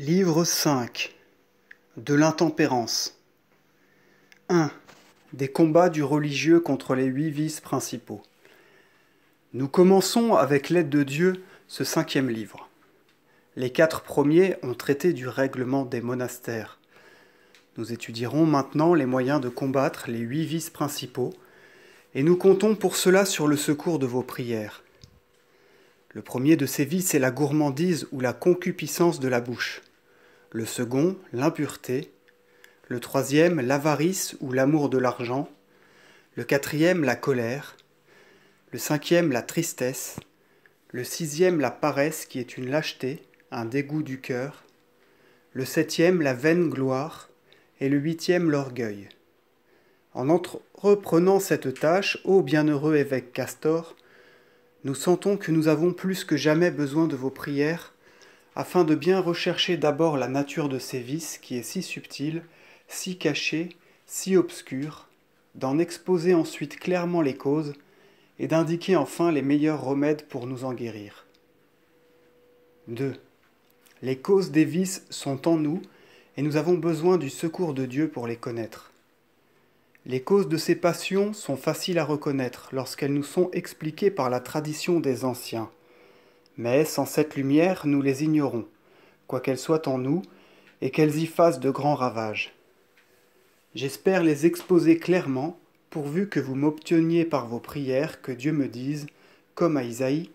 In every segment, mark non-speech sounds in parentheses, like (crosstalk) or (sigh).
Livre 5 De l'intempérance 1. Des combats du religieux contre les huit vices principaux. Nous commençons avec l'aide de Dieu ce cinquième livre. Les quatre premiers ont traité du règlement des monastères. Nous étudierons maintenant les moyens de combattre les huit vices principaux et nous comptons pour cela sur le secours de vos prières. Le premier de ces vices est la gourmandise ou la concupiscence de la bouche le second, l'impureté, le troisième, l'avarice ou l'amour de l'argent, le quatrième, la colère, le cinquième, la tristesse, le sixième, la paresse qui est une lâcheté, un dégoût du cœur, le septième, la vaine gloire, et le huitième, l'orgueil. En reprenant cette tâche, ô bienheureux évêque Castor, nous sentons que nous avons plus que jamais besoin de vos prières afin de bien rechercher d'abord la nature de ces vices qui est si subtile, si cachée, si obscure, d'en exposer ensuite clairement les causes et d'indiquer enfin les meilleurs remèdes pour nous en guérir. 2. Les causes des vices sont en nous et nous avons besoin du secours de Dieu pour les connaître. Les causes de ces passions sont faciles à reconnaître lorsqu'elles nous sont expliquées par la tradition des anciens. Mais sans cette lumière, nous les ignorons, quoiqu'elles soient en nous, et qu'elles y fassent de grands ravages. J'espère les exposer clairement, pourvu que vous m'obteniez par vos prières que Dieu me dise, comme à Isaïe,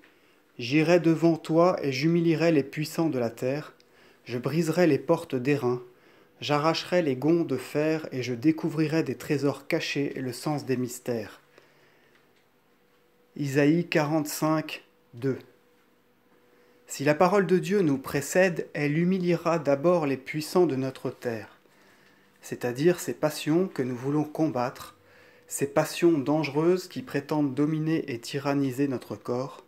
J'irai devant toi et j'humilierai les puissants de la terre, je briserai les portes d'airain, j'arracherai les gonds de fer et je découvrirai des trésors cachés et le sens des mystères. Isaïe 45, 2 si la parole de Dieu nous précède, elle humiliera d'abord les puissants de notre terre, c'est-à-dire ces passions que nous voulons combattre, ces passions dangereuses qui prétendent dominer et tyranniser notre corps.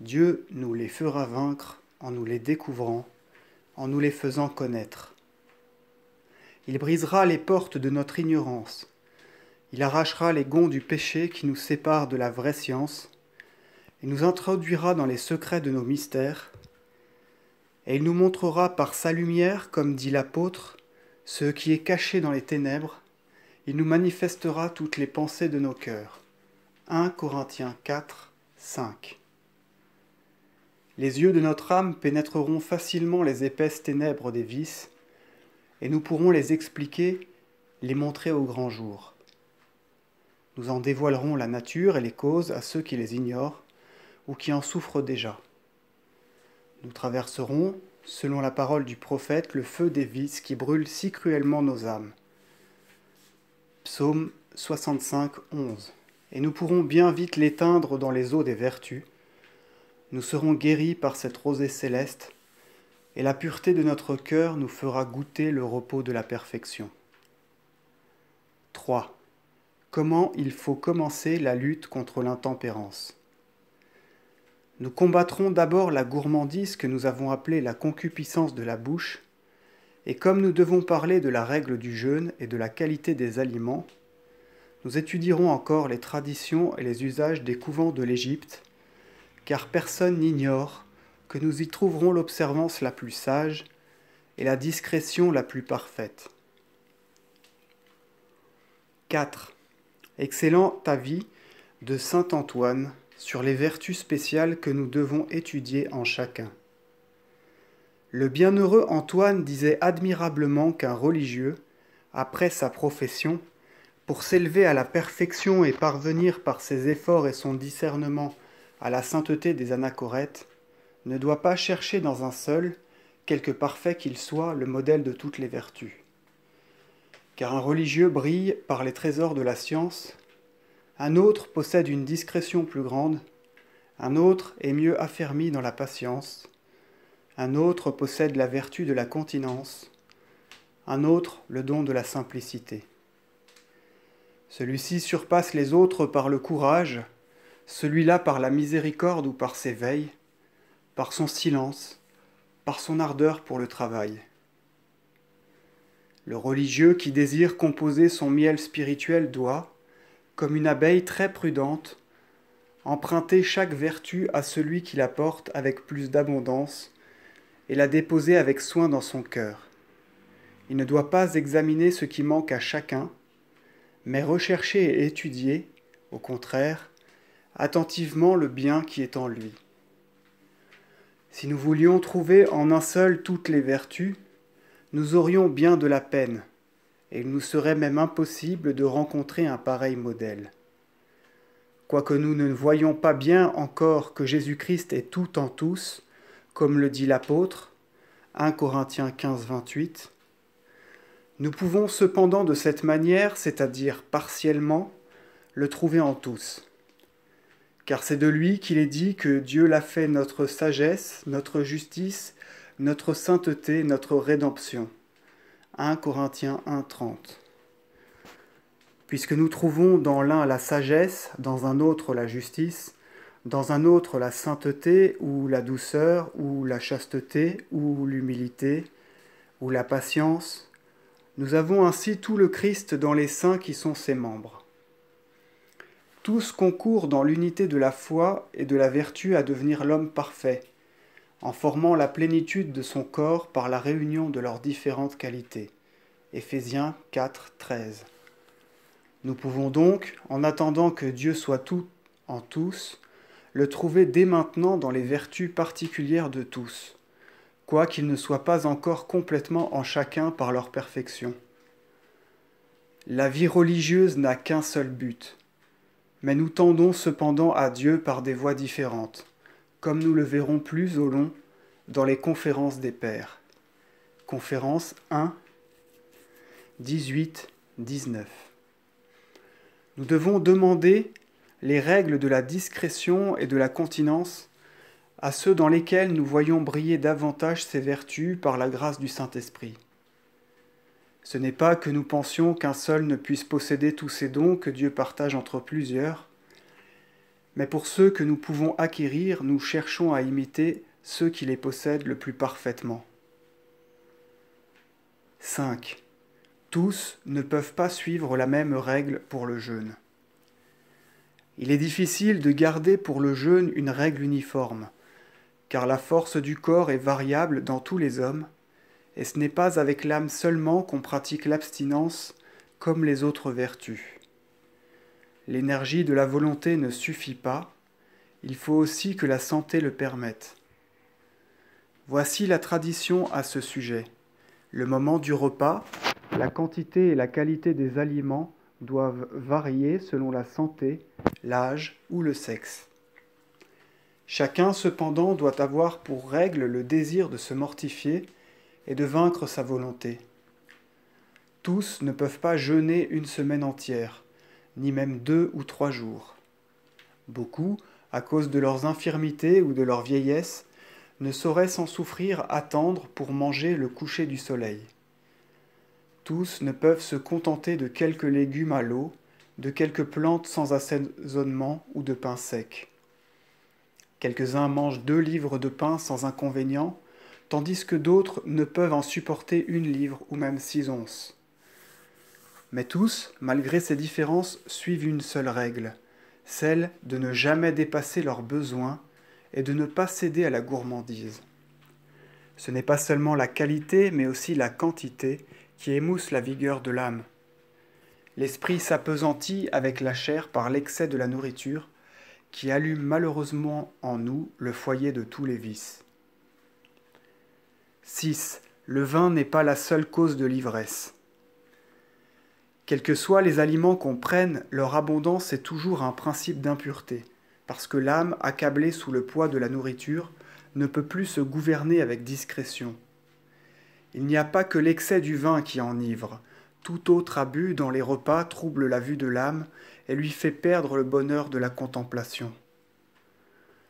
Dieu nous les fera vaincre en nous les découvrant, en nous les faisant connaître. Il brisera les portes de notre ignorance. Il arrachera les gonds du péché qui nous séparent de la vraie science il nous introduira dans les secrets de nos mystères, et il nous montrera par sa lumière, comme dit l'apôtre, ce qui est caché dans les ténèbres, il nous manifestera toutes les pensées de nos cœurs. 1 Corinthiens 4, 5. Les yeux de notre âme pénétreront facilement les épaisses ténèbres des vices, et nous pourrons les expliquer, les montrer au grand jour. Nous en dévoilerons la nature et les causes à ceux qui les ignorent, ou qui en souffrent déjà. Nous traverserons, selon la parole du prophète, le feu des vices qui brûle si cruellement nos âmes. Psaume 65, 11. Et nous pourrons bien vite l'éteindre dans les eaux des vertus. Nous serons guéris par cette rosée céleste, et la pureté de notre cœur nous fera goûter le repos de la perfection. 3. Comment il faut commencer la lutte contre l'intempérance. Nous combattrons d'abord la gourmandise que nous avons appelée la concupiscence de la bouche, et comme nous devons parler de la règle du jeûne et de la qualité des aliments, nous étudierons encore les traditions et les usages des couvents de l'Égypte, car personne n'ignore que nous y trouverons l'observance la plus sage et la discrétion la plus parfaite. 4. Excellent avis de Saint Antoine sur les vertus spéciales que nous devons étudier en chacun. Le bienheureux Antoine disait admirablement qu'un religieux, après sa profession, pour s'élever à la perfection et parvenir par ses efforts et son discernement à la sainteté des anachorètes, ne doit pas chercher dans un seul, quelque parfait qu'il soit, le modèle de toutes les vertus. Car un religieux brille par les trésors de la science, un autre possède une discrétion plus grande, un autre est mieux affermi dans la patience, un autre possède la vertu de la continence, un autre le don de la simplicité. Celui-ci surpasse les autres par le courage, celui-là par la miséricorde ou par ses veilles, par son silence, par son ardeur pour le travail. Le religieux qui désire composer son miel spirituel doit, comme une abeille très prudente, emprunter chaque vertu à celui qui la porte avec plus d'abondance, et la déposer avec soin dans son cœur. Il ne doit pas examiner ce qui manque à chacun, mais rechercher et étudier, au contraire, attentivement le bien qui est en lui. Si nous voulions trouver en un seul toutes les vertus, nous aurions bien de la peine, et il nous serait même impossible de rencontrer un pareil modèle. Quoique nous ne voyons pas bien encore que Jésus-Christ est tout en tous, comme le dit l'apôtre, 1 Corinthiens 15, 28, nous pouvons cependant de cette manière, c'est-à-dire partiellement, le trouver en tous. Car c'est de lui qu'il est dit que Dieu l'a fait notre sagesse, notre justice, notre sainteté, notre rédemption. 1 Corinthiens 1.30. Puisque nous trouvons dans l'un la sagesse, dans un autre la justice, dans un autre la sainteté ou la douceur ou la chasteté ou l'humilité ou la patience, nous avons ainsi tout le Christ dans les saints qui sont ses membres. Tous concourent dans l'unité de la foi et de la vertu à devenir l'homme parfait, en formant la plénitude de son corps par la réunion de leurs différentes qualités. Éphésiens 4, 13. Nous pouvons donc, en attendant que Dieu soit tout en tous, le trouver dès maintenant dans les vertus particulières de tous, quoiqu'il ne soit pas encore complètement en chacun par leur perfection. La vie religieuse n'a qu'un seul but, mais nous tendons cependant à Dieu par des voies différentes comme nous le verrons plus au long dans les conférences des pères. Conférence 1, 18, 19. Nous devons demander les règles de la discrétion et de la continence à ceux dans lesquels nous voyons briller davantage ces vertus par la grâce du Saint-Esprit. Ce n'est pas que nous pensions qu'un seul ne puisse posséder tous ces dons que Dieu partage entre plusieurs, mais pour ceux que nous pouvons acquérir, nous cherchons à imiter ceux qui les possèdent le plus parfaitement. 5. Tous ne peuvent pas suivre la même règle pour le jeûne. Il est difficile de garder pour le jeûne une règle uniforme, car la force du corps est variable dans tous les hommes, et ce n'est pas avec l'âme seulement qu'on pratique l'abstinence comme les autres vertus. L'énergie de la volonté ne suffit pas, il faut aussi que la santé le permette. Voici la tradition à ce sujet. Le moment du repas, la quantité et la qualité des aliments doivent varier selon la santé, l'âge ou le sexe. Chacun cependant doit avoir pour règle le désir de se mortifier et de vaincre sa volonté. Tous ne peuvent pas jeûner une semaine entière ni même deux ou trois jours. Beaucoup, à cause de leurs infirmités ou de leur vieillesse, ne sauraient sans souffrir attendre pour manger le coucher du soleil. Tous ne peuvent se contenter de quelques légumes à l'eau, de quelques plantes sans assaisonnement ou de pain sec. Quelques-uns mangent deux livres de pain sans inconvénient, tandis que d'autres ne peuvent en supporter une livre ou même six onces. Mais tous, malgré ces différences, suivent une seule règle, celle de ne jamais dépasser leurs besoins et de ne pas céder à la gourmandise. Ce n'est pas seulement la qualité, mais aussi la quantité qui émousse la vigueur de l'âme. L'esprit s'apesantit avec la chair par l'excès de la nourriture, qui allume malheureusement en nous le foyer de tous les vices. 6. Le vin n'est pas la seule cause de l'ivresse. Quels que soient les aliments qu'on prenne, leur abondance est toujours un principe d'impureté, parce que l'âme, accablée sous le poids de la nourriture, ne peut plus se gouverner avec discrétion. Il n'y a pas que l'excès du vin qui enivre, tout autre abus dans les repas trouble la vue de l'âme et lui fait perdre le bonheur de la contemplation.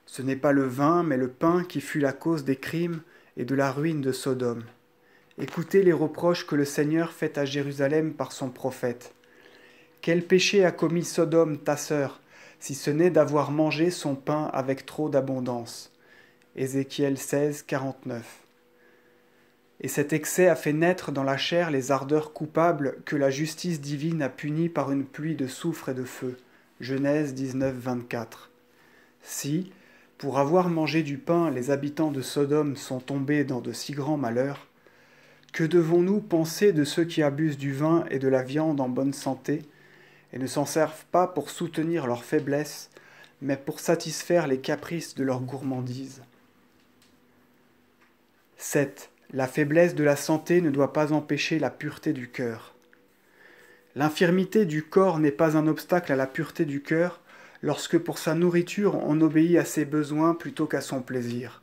Ce n'est pas le vin, mais le pain qui fut la cause des crimes et de la ruine de Sodome. Écoutez les reproches que le Seigneur fait à Jérusalem par son prophète. Quel péché a commis Sodome, ta sœur, si ce n'est d'avoir mangé son pain avec trop d'abondance Ézéchiel 16, Et cet excès a fait naître dans la chair les ardeurs coupables que la justice divine a punies par une pluie de soufre et de feu. Genèse 19, Si, pour avoir mangé du pain, les habitants de Sodome sont tombés dans de si grands malheurs, que devons-nous penser de ceux qui abusent du vin et de la viande en bonne santé et ne s'en servent pas pour soutenir leur faiblesse, mais pour satisfaire les caprices de leur gourmandise 7. La faiblesse de la santé ne doit pas empêcher la pureté du cœur. L'infirmité du corps n'est pas un obstacle à la pureté du cœur lorsque pour sa nourriture on obéit à ses besoins plutôt qu'à son plaisir.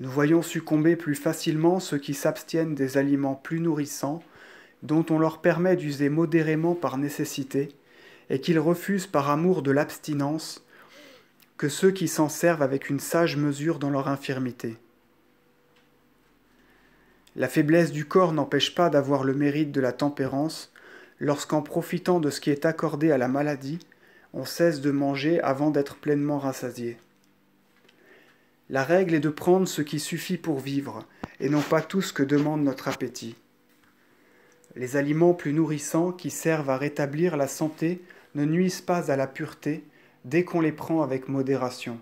Nous voyons succomber plus facilement ceux qui s'abstiennent des aliments plus nourrissants, dont on leur permet d'user modérément par nécessité, et qu'ils refusent par amour de l'abstinence, que ceux qui s'en servent avec une sage mesure dans leur infirmité. La faiblesse du corps n'empêche pas d'avoir le mérite de la tempérance, lorsqu'en profitant de ce qui est accordé à la maladie, on cesse de manger avant d'être pleinement rassasié. La règle est de prendre ce qui suffit pour vivre, et non pas tout ce que demande notre appétit. Les aliments plus nourrissants qui servent à rétablir la santé ne nuisent pas à la pureté dès qu'on les prend avec modération.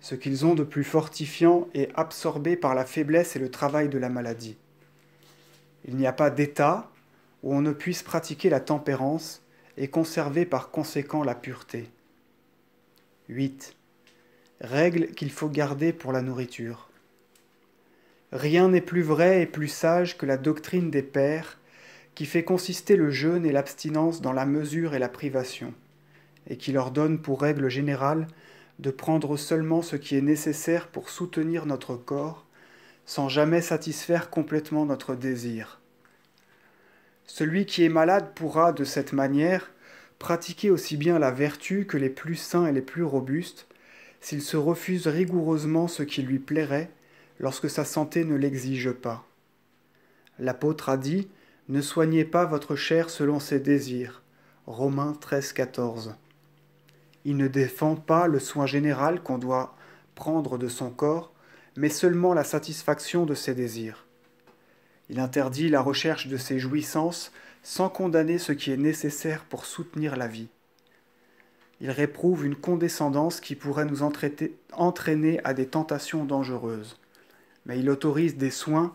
Ce qu'ils ont de plus fortifiant est absorbé par la faiblesse et le travail de la maladie. Il n'y a pas d'état où on ne puisse pratiquer la tempérance et conserver par conséquent la pureté. 8 règle qu'il faut garder pour la nourriture. Rien n'est plus vrai et plus sage que la doctrine des pères, qui fait consister le jeûne et l'abstinence dans la mesure et la privation, et qui leur donne pour règle générale de prendre seulement ce qui est nécessaire pour soutenir notre corps, sans jamais satisfaire complètement notre désir. Celui qui est malade pourra, de cette manière, pratiquer aussi bien la vertu que les plus sains et les plus robustes, s'il se refuse rigoureusement ce qui lui plairait lorsque sa santé ne l'exige pas. L'apôtre a dit Ne soignez pas votre chair selon ses désirs. Romains 13, 14. Il ne défend pas le soin général qu'on doit prendre de son corps, mais seulement la satisfaction de ses désirs. Il interdit la recherche de ses jouissances sans condamner ce qui est nécessaire pour soutenir la vie il réprouve une condescendance qui pourrait nous entraîner à des tentations dangereuses. Mais il autorise des soins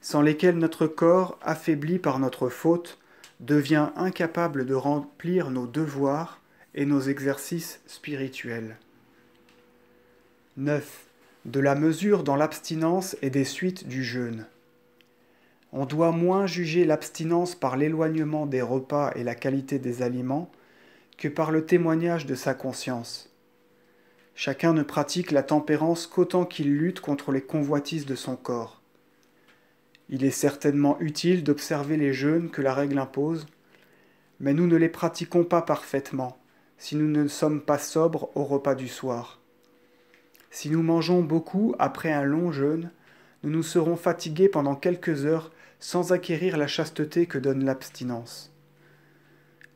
sans lesquels notre corps, affaibli par notre faute, devient incapable de remplir nos devoirs et nos exercices spirituels. 9. De la mesure dans l'abstinence et des suites du jeûne. On doit moins juger l'abstinence par l'éloignement des repas et la qualité des aliments que par le témoignage de sa conscience. Chacun ne pratique la tempérance qu'autant qu'il lutte contre les convoitises de son corps. Il est certainement utile d'observer les jeûnes que la règle impose, mais nous ne les pratiquons pas parfaitement si nous ne sommes pas sobres au repas du soir. Si nous mangeons beaucoup après un long jeûne, nous nous serons fatigués pendant quelques heures sans acquérir la chasteté que donne l'abstinence.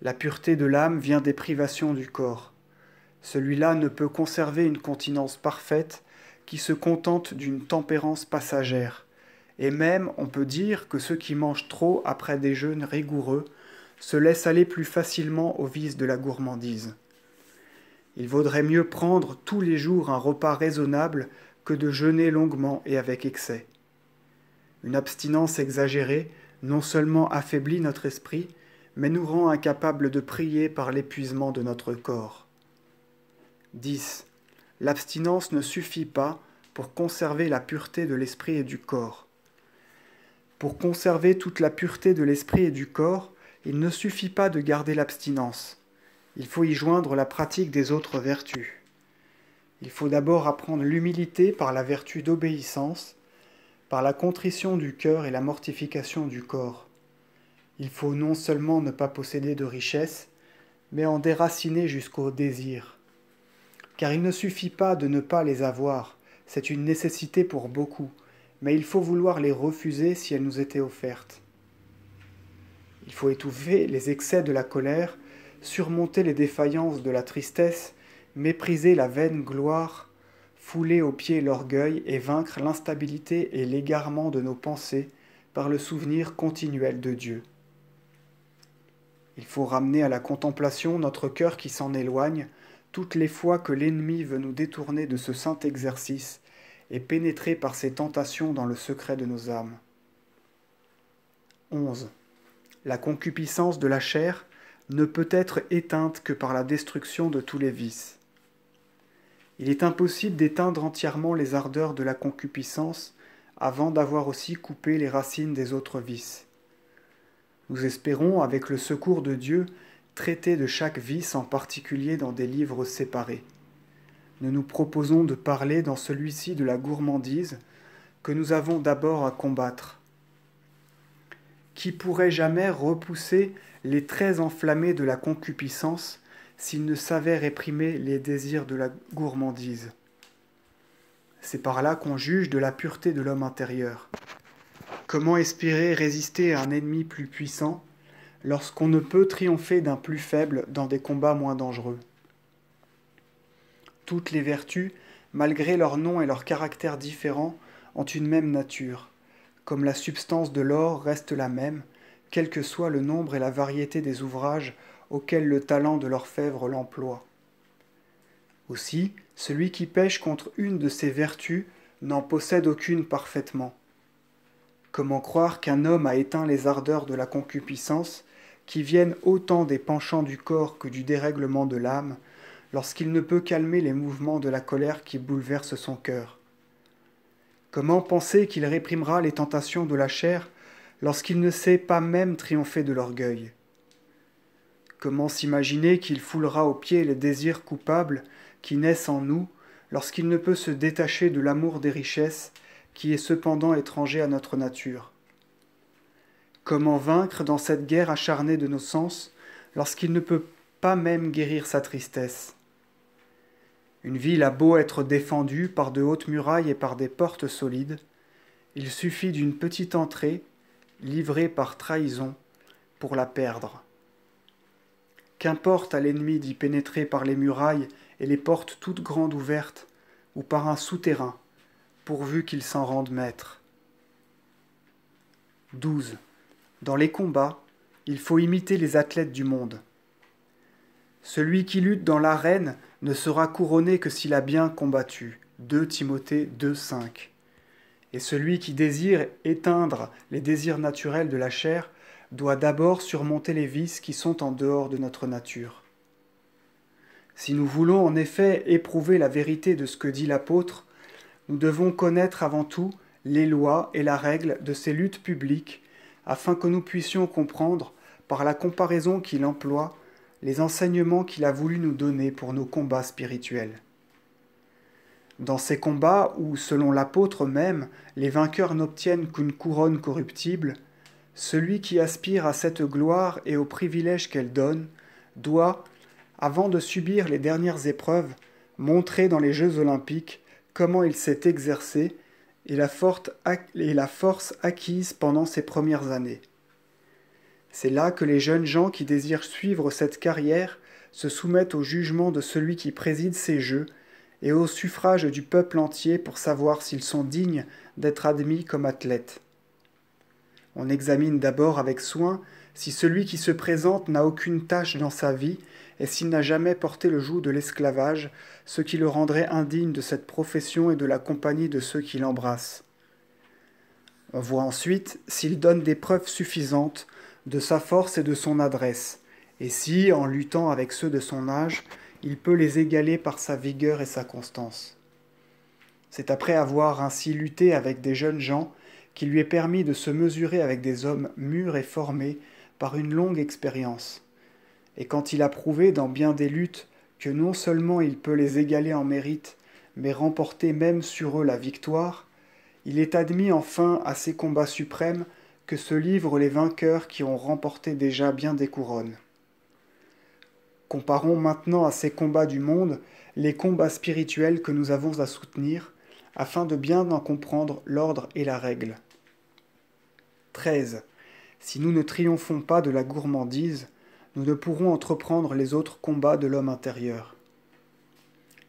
La pureté de l'âme vient des privations du corps. Celui-là ne peut conserver une continence parfaite qui se contente d'une tempérance passagère. Et même, on peut dire que ceux qui mangent trop après des jeûnes rigoureux se laissent aller plus facilement aux vices de la gourmandise. Il vaudrait mieux prendre tous les jours un repas raisonnable que de jeûner longuement et avec excès. Une abstinence exagérée non seulement affaiblit notre esprit, mais nous rend incapables de prier par l'épuisement de notre corps. 10. L'abstinence ne suffit pas pour conserver la pureté de l'esprit et du corps. Pour conserver toute la pureté de l'esprit et du corps, il ne suffit pas de garder l'abstinence. Il faut y joindre la pratique des autres vertus. Il faut d'abord apprendre l'humilité par la vertu d'obéissance, par la contrition du cœur et la mortification du corps. Il faut non seulement ne pas posséder de richesses, mais en déraciner jusqu'au désir. Car il ne suffit pas de ne pas les avoir, c'est une nécessité pour beaucoup, mais il faut vouloir les refuser si elles nous étaient offertes. Il faut étouffer les excès de la colère, surmonter les défaillances de la tristesse, mépriser la vaine gloire, fouler aux pieds l'orgueil et vaincre l'instabilité et l'égarement de nos pensées par le souvenir continuel de Dieu. Il faut ramener à la contemplation notre cœur qui s'en éloigne, toutes les fois que l'ennemi veut nous détourner de ce saint exercice, et pénétrer par ses tentations dans le secret de nos âmes. 11. La concupiscence de la chair ne peut être éteinte que par la destruction de tous les vices. Il est impossible d'éteindre entièrement les ardeurs de la concupiscence avant d'avoir aussi coupé les racines des autres vices. Nous espérons, avec le secours de Dieu, traiter de chaque vice en particulier dans des livres séparés. Nous nous proposons de parler dans celui-ci de la gourmandise que nous avons d'abord à combattre. Qui pourrait jamais repousser les traits enflammés de la concupiscence s'il ne savait réprimer les désirs de la gourmandise C'est par là qu'on juge de la pureté de l'homme intérieur. Comment espérer résister à un ennemi plus puissant lorsqu'on ne peut triompher d'un plus faible dans des combats moins dangereux Toutes les vertus, malgré leur nom et leur caractère différents, ont une même nature. Comme la substance de l'or reste la même, quel que soit le nombre et la variété des ouvrages auxquels le talent de l'orfèvre l'emploie. Aussi, celui qui pêche contre une de ces vertus n'en possède aucune parfaitement. Comment croire qu'un homme a éteint les ardeurs de la concupiscence, qui viennent autant des penchants du corps que du dérèglement de l'âme, lorsqu'il ne peut calmer les mouvements de la colère qui bouleverse son cœur Comment penser qu'il réprimera les tentations de la chair lorsqu'il ne sait pas même triompher de l'orgueil Comment s'imaginer qu'il foulera aux pieds les désirs coupables qui naissent en nous lorsqu'il ne peut se détacher de l'amour des richesses qui est cependant étranger à notre nature. Comment vaincre dans cette guerre acharnée de nos sens lorsqu'il ne peut pas même guérir sa tristesse Une ville a beau être défendue par de hautes murailles et par des portes solides, il suffit d'une petite entrée, livrée par trahison, pour la perdre. Qu'importe à l'ennemi d'y pénétrer par les murailles et les portes toutes grandes ouvertes, ou par un souterrain, pourvu qu'ils s'en rendent maîtres. 12. Dans les combats, il faut imiter les athlètes du monde. Celui qui lutte dans l'arène ne sera couronné que s'il a bien combattu. 2 Timothée 2.5. Et celui qui désire éteindre les désirs naturels de la chair doit d'abord surmonter les vices qui sont en dehors de notre nature. Si nous voulons en effet éprouver la vérité de ce que dit l'apôtre, nous devons connaître avant tout les lois et la règle de ces luttes publiques, afin que nous puissions comprendre, par la comparaison qu'il emploie, les enseignements qu'il a voulu nous donner pour nos combats spirituels. Dans ces combats où, selon l'apôtre même, les vainqueurs n'obtiennent qu'une couronne corruptible, celui qui aspire à cette gloire et aux privilèges qu'elle donne doit, avant de subir les dernières épreuves, montrer dans les Jeux olympiques comment il s'est exercé et la, force acquise pendant ses premières années. C'est là que les jeunes gens qui désirent suivre cette carrière se soumettent au jugement de celui qui préside ces jeux et au suffrage du peuple entier pour savoir s'ils sont dignes d'être admis comme athlètes. On examine d'abord avec soin si celui qui se présente n'a aucune tâche dans sa vie et s'il n'a jamais porté le joug de l'esclavage, ce qui le rendrait indigne de cette profession et de la compagnie de ceux qui l'embrassent. On voit ensuite s'il donne des preuves suffisantes de sa force et de son adresse, et si, en luttant avec ceux de son âge, il peut les égaler par sa vigueur et sa constance. C'est après avoir ainsi lutté avec des jeunes gens qu'il lui est permis de se mesurer avec des hommes mûrs et formés par une longue expérience. Et quand il a prouvé dans bien des luttes que non seulement il peut les égaler en mérite, mais remporter même sur eux la victoire, il est admis enfin à ces combats suprêmes que se livrent les vainqueurs qui ont remporté déjà bien des couronnes. Comparons maintenant à ces combats du monde les combats spirituels que nous avons à soutenir, afin de bien en comprendre l'ordre et la règle. 13. Si nous ne triomphons pas de la gourmandise, nous ne pourrons entreprendre les autres combats de l'homme intérieur.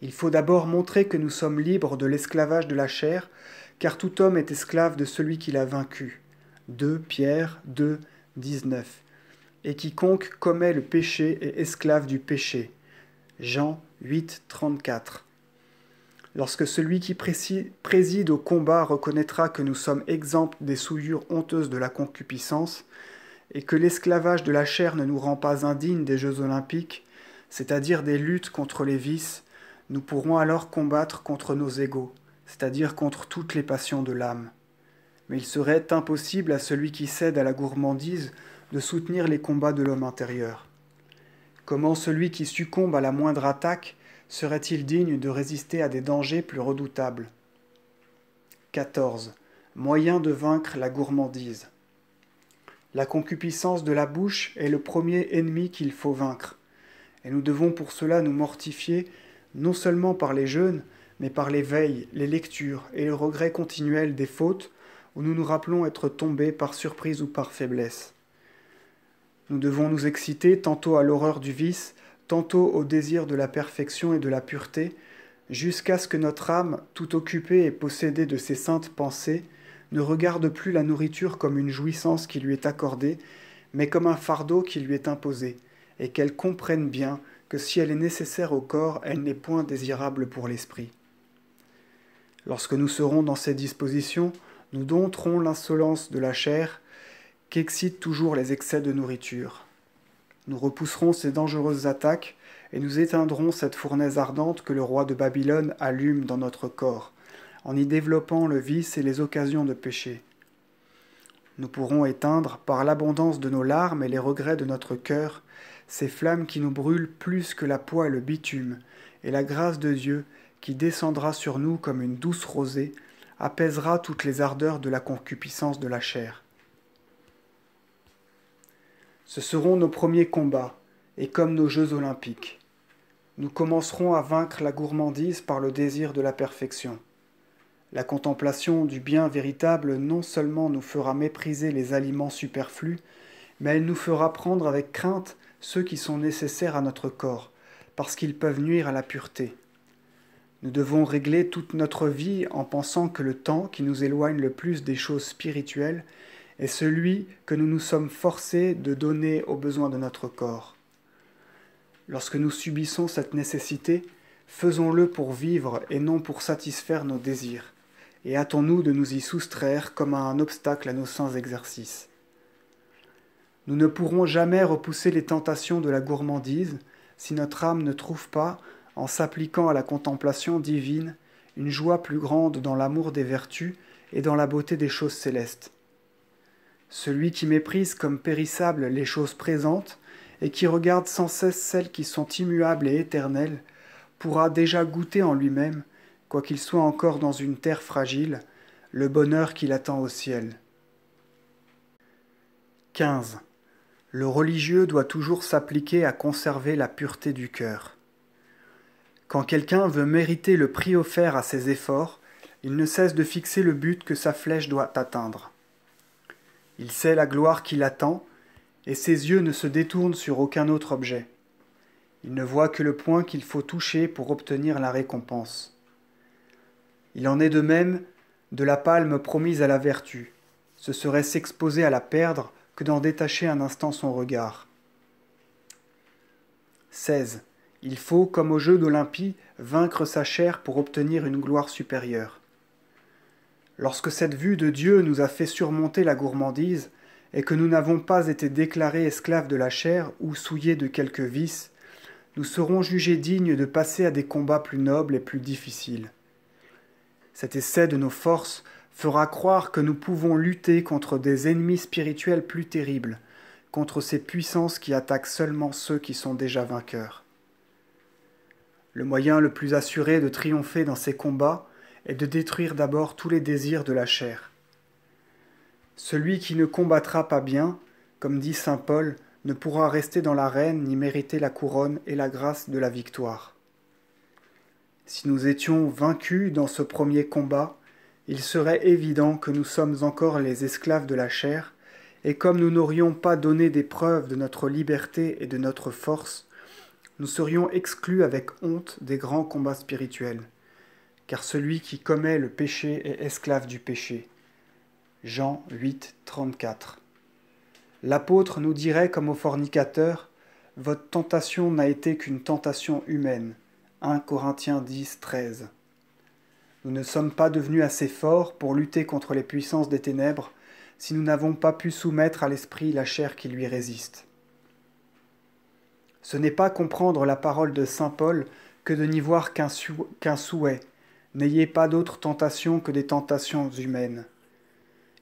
Il faut d'abord montrer que nous sommes libres de l'esclavage de la chair, car tout homme est esclave de celui qui l'a vaincu. 2 Pierre 2, 19. Et quiconque commet le péché est esclave du péché. Jean 8, 34. Lorsque celui qui préside au combat reconnaîtra que nous sommes exempts des souillures honteuses de la concupiscence, et que l'esclavage de la chair ne nous rend pas indignes des Jeux olympiques, c'est-à-dire des luttes contre les vices, nous pourrons alors combattre contre nos égaux, c'est-à-dire contre toutes les passions de l'âme. Mais il serait impossible à celui qui cède à la gourmandise de soutenir les combats de l'homme intérieur. Comment celui qui succombe à la moindre attaque serait-il digne de résister à des dangers plus redoutables 14. Moyen de vaincre la gourmandise. La concupiscence de la bouche est le premier ennemi qu'il faut vaincre. Et nous devons pour cela nous mortifier, non seulement par les jeûnes, mais par les veilles, les lectures et le regret continuel des fautes où nous nous rappelons être tombés par surprise ou par faiblesse. Nous devons nous exciter tantôt à l'horreur du vice, tantôt au désir de la perfection et de la pureté, jusqu'à ce que notre âme, tout occupée et possédée de ces saintes pensées, ne regarde plus la nourriture comme une jouissance qui lui est accordée, mais comme un fardeau qui lui est imposé, et qu'elle comprenne bien que si elle est nécessaire au corps, elle n'est point désirable pour l'esprit. Lorsque nous serons dans cette disposition, nous dompterons l'insolence de la chair qu'excitent toujours les excès de nourriture. Nous repousserons ces dangereuses attaques et nous éteindrons cette fournaise ardente que le roi de Babylone allume dans notre corps, en y développant le vice et les occasions de péché. Nous pourrons éteindre, par l'abondance de nos larmes et les regrets de notre cœur, ces flammes qui nous brûlent plus que la poix et le bitume, et la grâce de Dieu, qui descendra sur nous comme une douce rosée, apaisera toutes les ardeurs de la concupiscence de la chair. Ce seront nos premiers combats, et comme nos Jeux olympiques. Nous commencerons à vaincre la gourmandise par le désir de la perfection. La contemplation du bien véritable non seulement nous fera mépriser les aliments superflus, mais elle nous fera prendre avec crainte ceux qui sont nécessaires à notre corps, parce qu'ils peuvent nuire à la pureté. Nous devons régler toute notre vie en pensant que le temps qui nous éloigne le plus des choses spirituelles est celui que nous nous sommes forcés de donner aux besoins de notre corps. Lorsque nous subissons cette nécessité, faisons-le pour vivre et non pour satisfaire nos désirs et hâtons-nous de nous y soustraire comme à un obstacle à nos saints exercices. Nous ne pourrons jamais repousser les tentations de la gourmandise si notre âme ne trouve pas, en s'appliquant à la contemplation divine, une joie plus grande dans l'amour des vertus et dans la beauté des choses célestes. Celui qui méprise comme périssables les choses présentes et qui regarde sans cesse celles qui sont immuables et éternelles pourra déjà goûter en lui-même qu'il soit encore dans une terre fragile, le bonheur qui l'attend au ciel. 15. Le religieux doit toujours s'appliquer à conserver la pureté du cœur. Quand quelqu'un veut mériter le prix offert à ses efforts, il ne cesse de fixer le but que sa flèche doit atteindre. Il sait la gloire qui l'attend, et ses yeux ne se détournent sur aucun autre objet. Il ne voit que le point qu'il faut toucher pour obtenir la récompense. Il en est de même de la palme promise à la vertu. Ce serait s'exposer à la perdre que d'en détacher un instant son regard. 16. Il faut, comme au jeu d'Olympie, vaincre sa chair pour obtenir une gloire supérieure. Lorsque cette vue de Dieu nous a fait surmonter la gourmandise, et que nous n'avons pas été déclarés esclaves de la chair ou souillés de quelques vices, nous serons jugés dignes de passer à des combats plus nobles et plus difficiles. Cet essai de nos forces fera croire que nous pouvons lutter contre des ennemis spirituels plus terribles, contre ces puissances qui attaquent seulement ceux qui sont déjà vainqueurs. Le moyen le plus assuré de triompher dans ces combats est de détruire d'abord tous les désirs de la chair. Celui qui ne combattra pas bien, comme dit Saint Paul, ne pourra rester dans l'arène ni mériter la couronne et la grâce de la victoire. Si nous étions vaincus dans ce premier combat, il serait évident que nous sommes encore les esclaves de la chair, et comme nous n'aurions pas donné des preuves de notre liberté et de notre force, nous serions exclus avec honte des grands combats spirituels, car celui qui commet le péché est esclave du péché. Jean 8, 34. L'apôtre nous dirait comme au fornicateur, « Votre tentation n'a été qu'une tentation humaine, 1 Corinthiens 10, 13. Nous ne sommes pas devenus assez forts pour lutter contre les puissances des ténèbres si nous n'avons pas pu soumettre à l'esprit la chair qui lui résiste. Ce n'est pas comprendre la parole de Saint Paul que de n'y voir qu'un souhait. N'ayez pas d'autres tentations que des tentations humaines.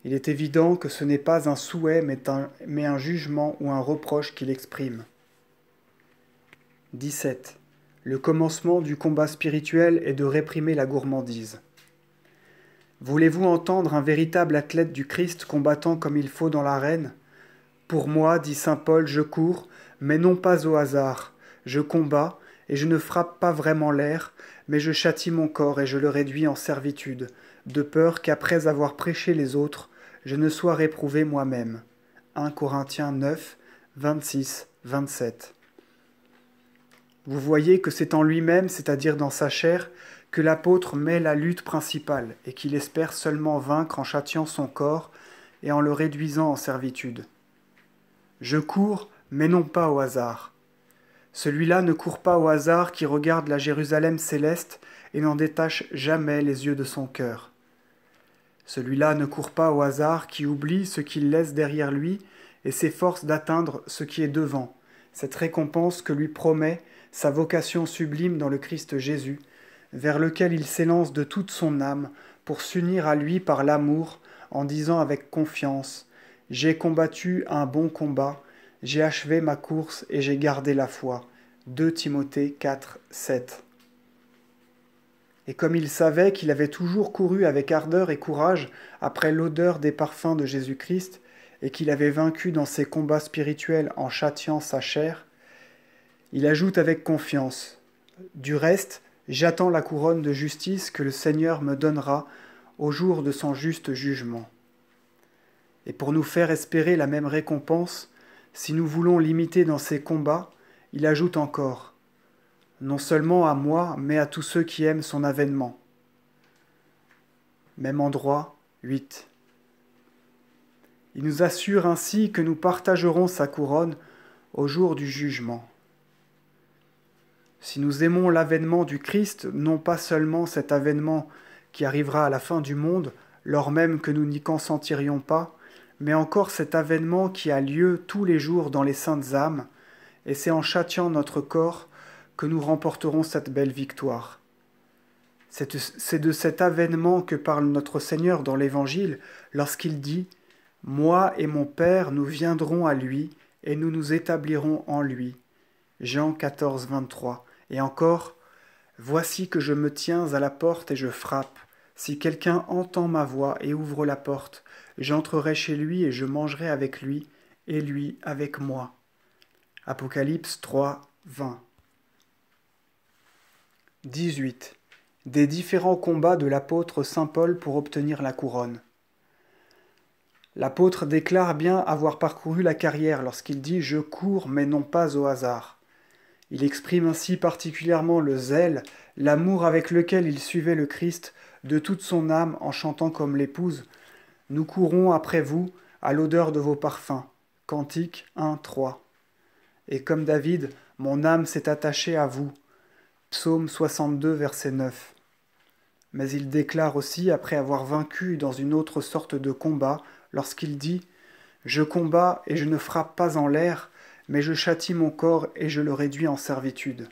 Il est évident que ce n'est pas un souhait mais un, mais un jugement ou un reproche qu'il exprime. 17. Le commencement du combat spirituel est de réprimer la gourmandise. Voulez-vous entendre un véritable athlète du Christ combattant comme il faut dans l'arène Pour moi, dit saint Paul, je cours, mais non pas au hasard. Je combats, et je ne frappe pas vraiment l'air, mais je châtie mon corps et je le réduis en servitude, de peur qu'après avoir prêché les autres, je ne sois réprouvé moi-même. 1 Corinthiens 9, 26, 27. Vous voyez que c'est en lui-même, c'est-à-dire dans sa chair, que l'apôtre met la lutte principale et qu'il espère seulement vaincre en châtiant son corps et en le réduisant en servitude. Je cours, mais non pas au hasard. Celui-là ne court pas au hasard qui regarde la Jérusalem céleste et n'en détache jamais les yeux de son cœur. Celui-là ne court pas au hasard qui oublie ce qu'il laisse derrière lui et s'efforce d'atteindre ce qui est devant, cette récompense que lui promet sa vocation sublime dans le Christ Jésus, vers lequel il s'élance de toute son âme pour s'unir à lui par l'amour en disant avec confiance J'ai combattu un bon combat, j'ai achevé ma course et j'ai gardé la foi. 2 Timothée 4, 7. Et comme il savait qu'il avait toujours couru avec ardeur et courage après l'odeur des parfums de Jésus-Christ, et qu'il avait vaincu dans ses combats spirituels en châtiant sa chair, il ajoute avec confiance, Du reste, j'attends la couronne de justice que le Seigneur me donnera au jour de son juste jugement. Et pour nous faire espérer la même récompense, si nous voulons l'imiter dans ses combats, il ajoute encore, non seulement à moi, mais à tous ceux qui aiment son avènement. Même endroit, 8. Il nous assure ainsi que nous partagerons sa couronne au jour du jugement. Si nous aimons l'avènement du Christ, non pas seulement cet avènement qui arrivera à la fin du monde, lors même que nous n'y consentirions pas, mais encore cet avènement qui a lieu tous les jours dans les saintes âmes, et c'est en châtiant notre corps que nous remporterons cette belle victoire. C'est de cet avènement que parle notre Seigneur dans l'Évangile lorsqu'il dit ⁇ Moi et mon Père, nous viendrons à lui et nous nous établirons en lui ⁇ Jean 14, 23. Et encore, Voici que je me tiens à la porte et je frappe. Si quelqu'un entend ma voix et ouvre la porte, j'entrerai chez lui et je mangerai avec lui, et lui avec moi. Apocalypse 3, 20. 18. Des différents combats de l'apôtre Saint Paul pour obtenir la couronne. L'apôtre déclare bien avoir parcouru la carrière lorsqu'il dit ⁇ Je cours mais non pas au hasard ⁇ il exprime ainsi particulièrement le zèle, l'amour avec lequel il suivait le Christ de toute son âme en chantant comme l'épouse Nous courons après vous à l'odeur de vos parfums. Cantique 1, Et comme David, mon âme s'est attachée à vous. Psaume 62, verset 9. Mais il déclare aussi, après avoir vaincu dans une autre sorte de combat, lorsqu'il dit Je combats et je ne frappe pas en l'air, mais je châtie mon corps et je le réduis en servitude.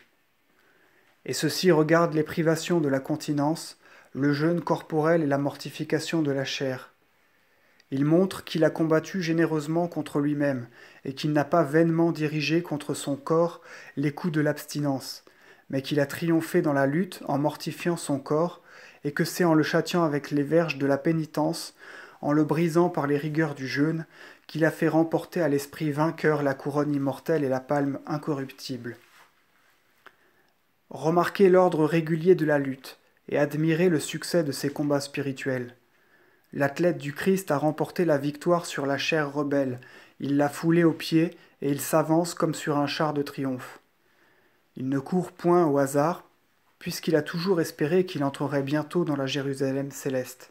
Et ceci regarde les privations de la continence, le jeûne corporel et la mortification de la chair. Il montre qu'il a combattu généreusement contre lui-même, et qu'il n'a pas vainement dirigé contre son corps les coups de l'abstinence, mais qu'il a triomphé dans la lutte en mortifiant son corps, et que c'est en le châtiant avec les verges de la pénitence, en le brisant par les rigueurs du jeûne, qu'il a fait remporter à l'esprit vainqueur la couronne immortelle et la palme incorruptible. Remarquez l'ordre régulier de la lutte et admirez le succès de ses combats spirituels. L'athlète du Christ a remporté la victoire sur la chair rebelle, il l'a foulée aux pieds et il s'avance comme sur un char de triomphe. Il ne court point au hasard, puisqu'il a toujours espéré qu'il entrerait bientôt dans la Jérusalem céleste.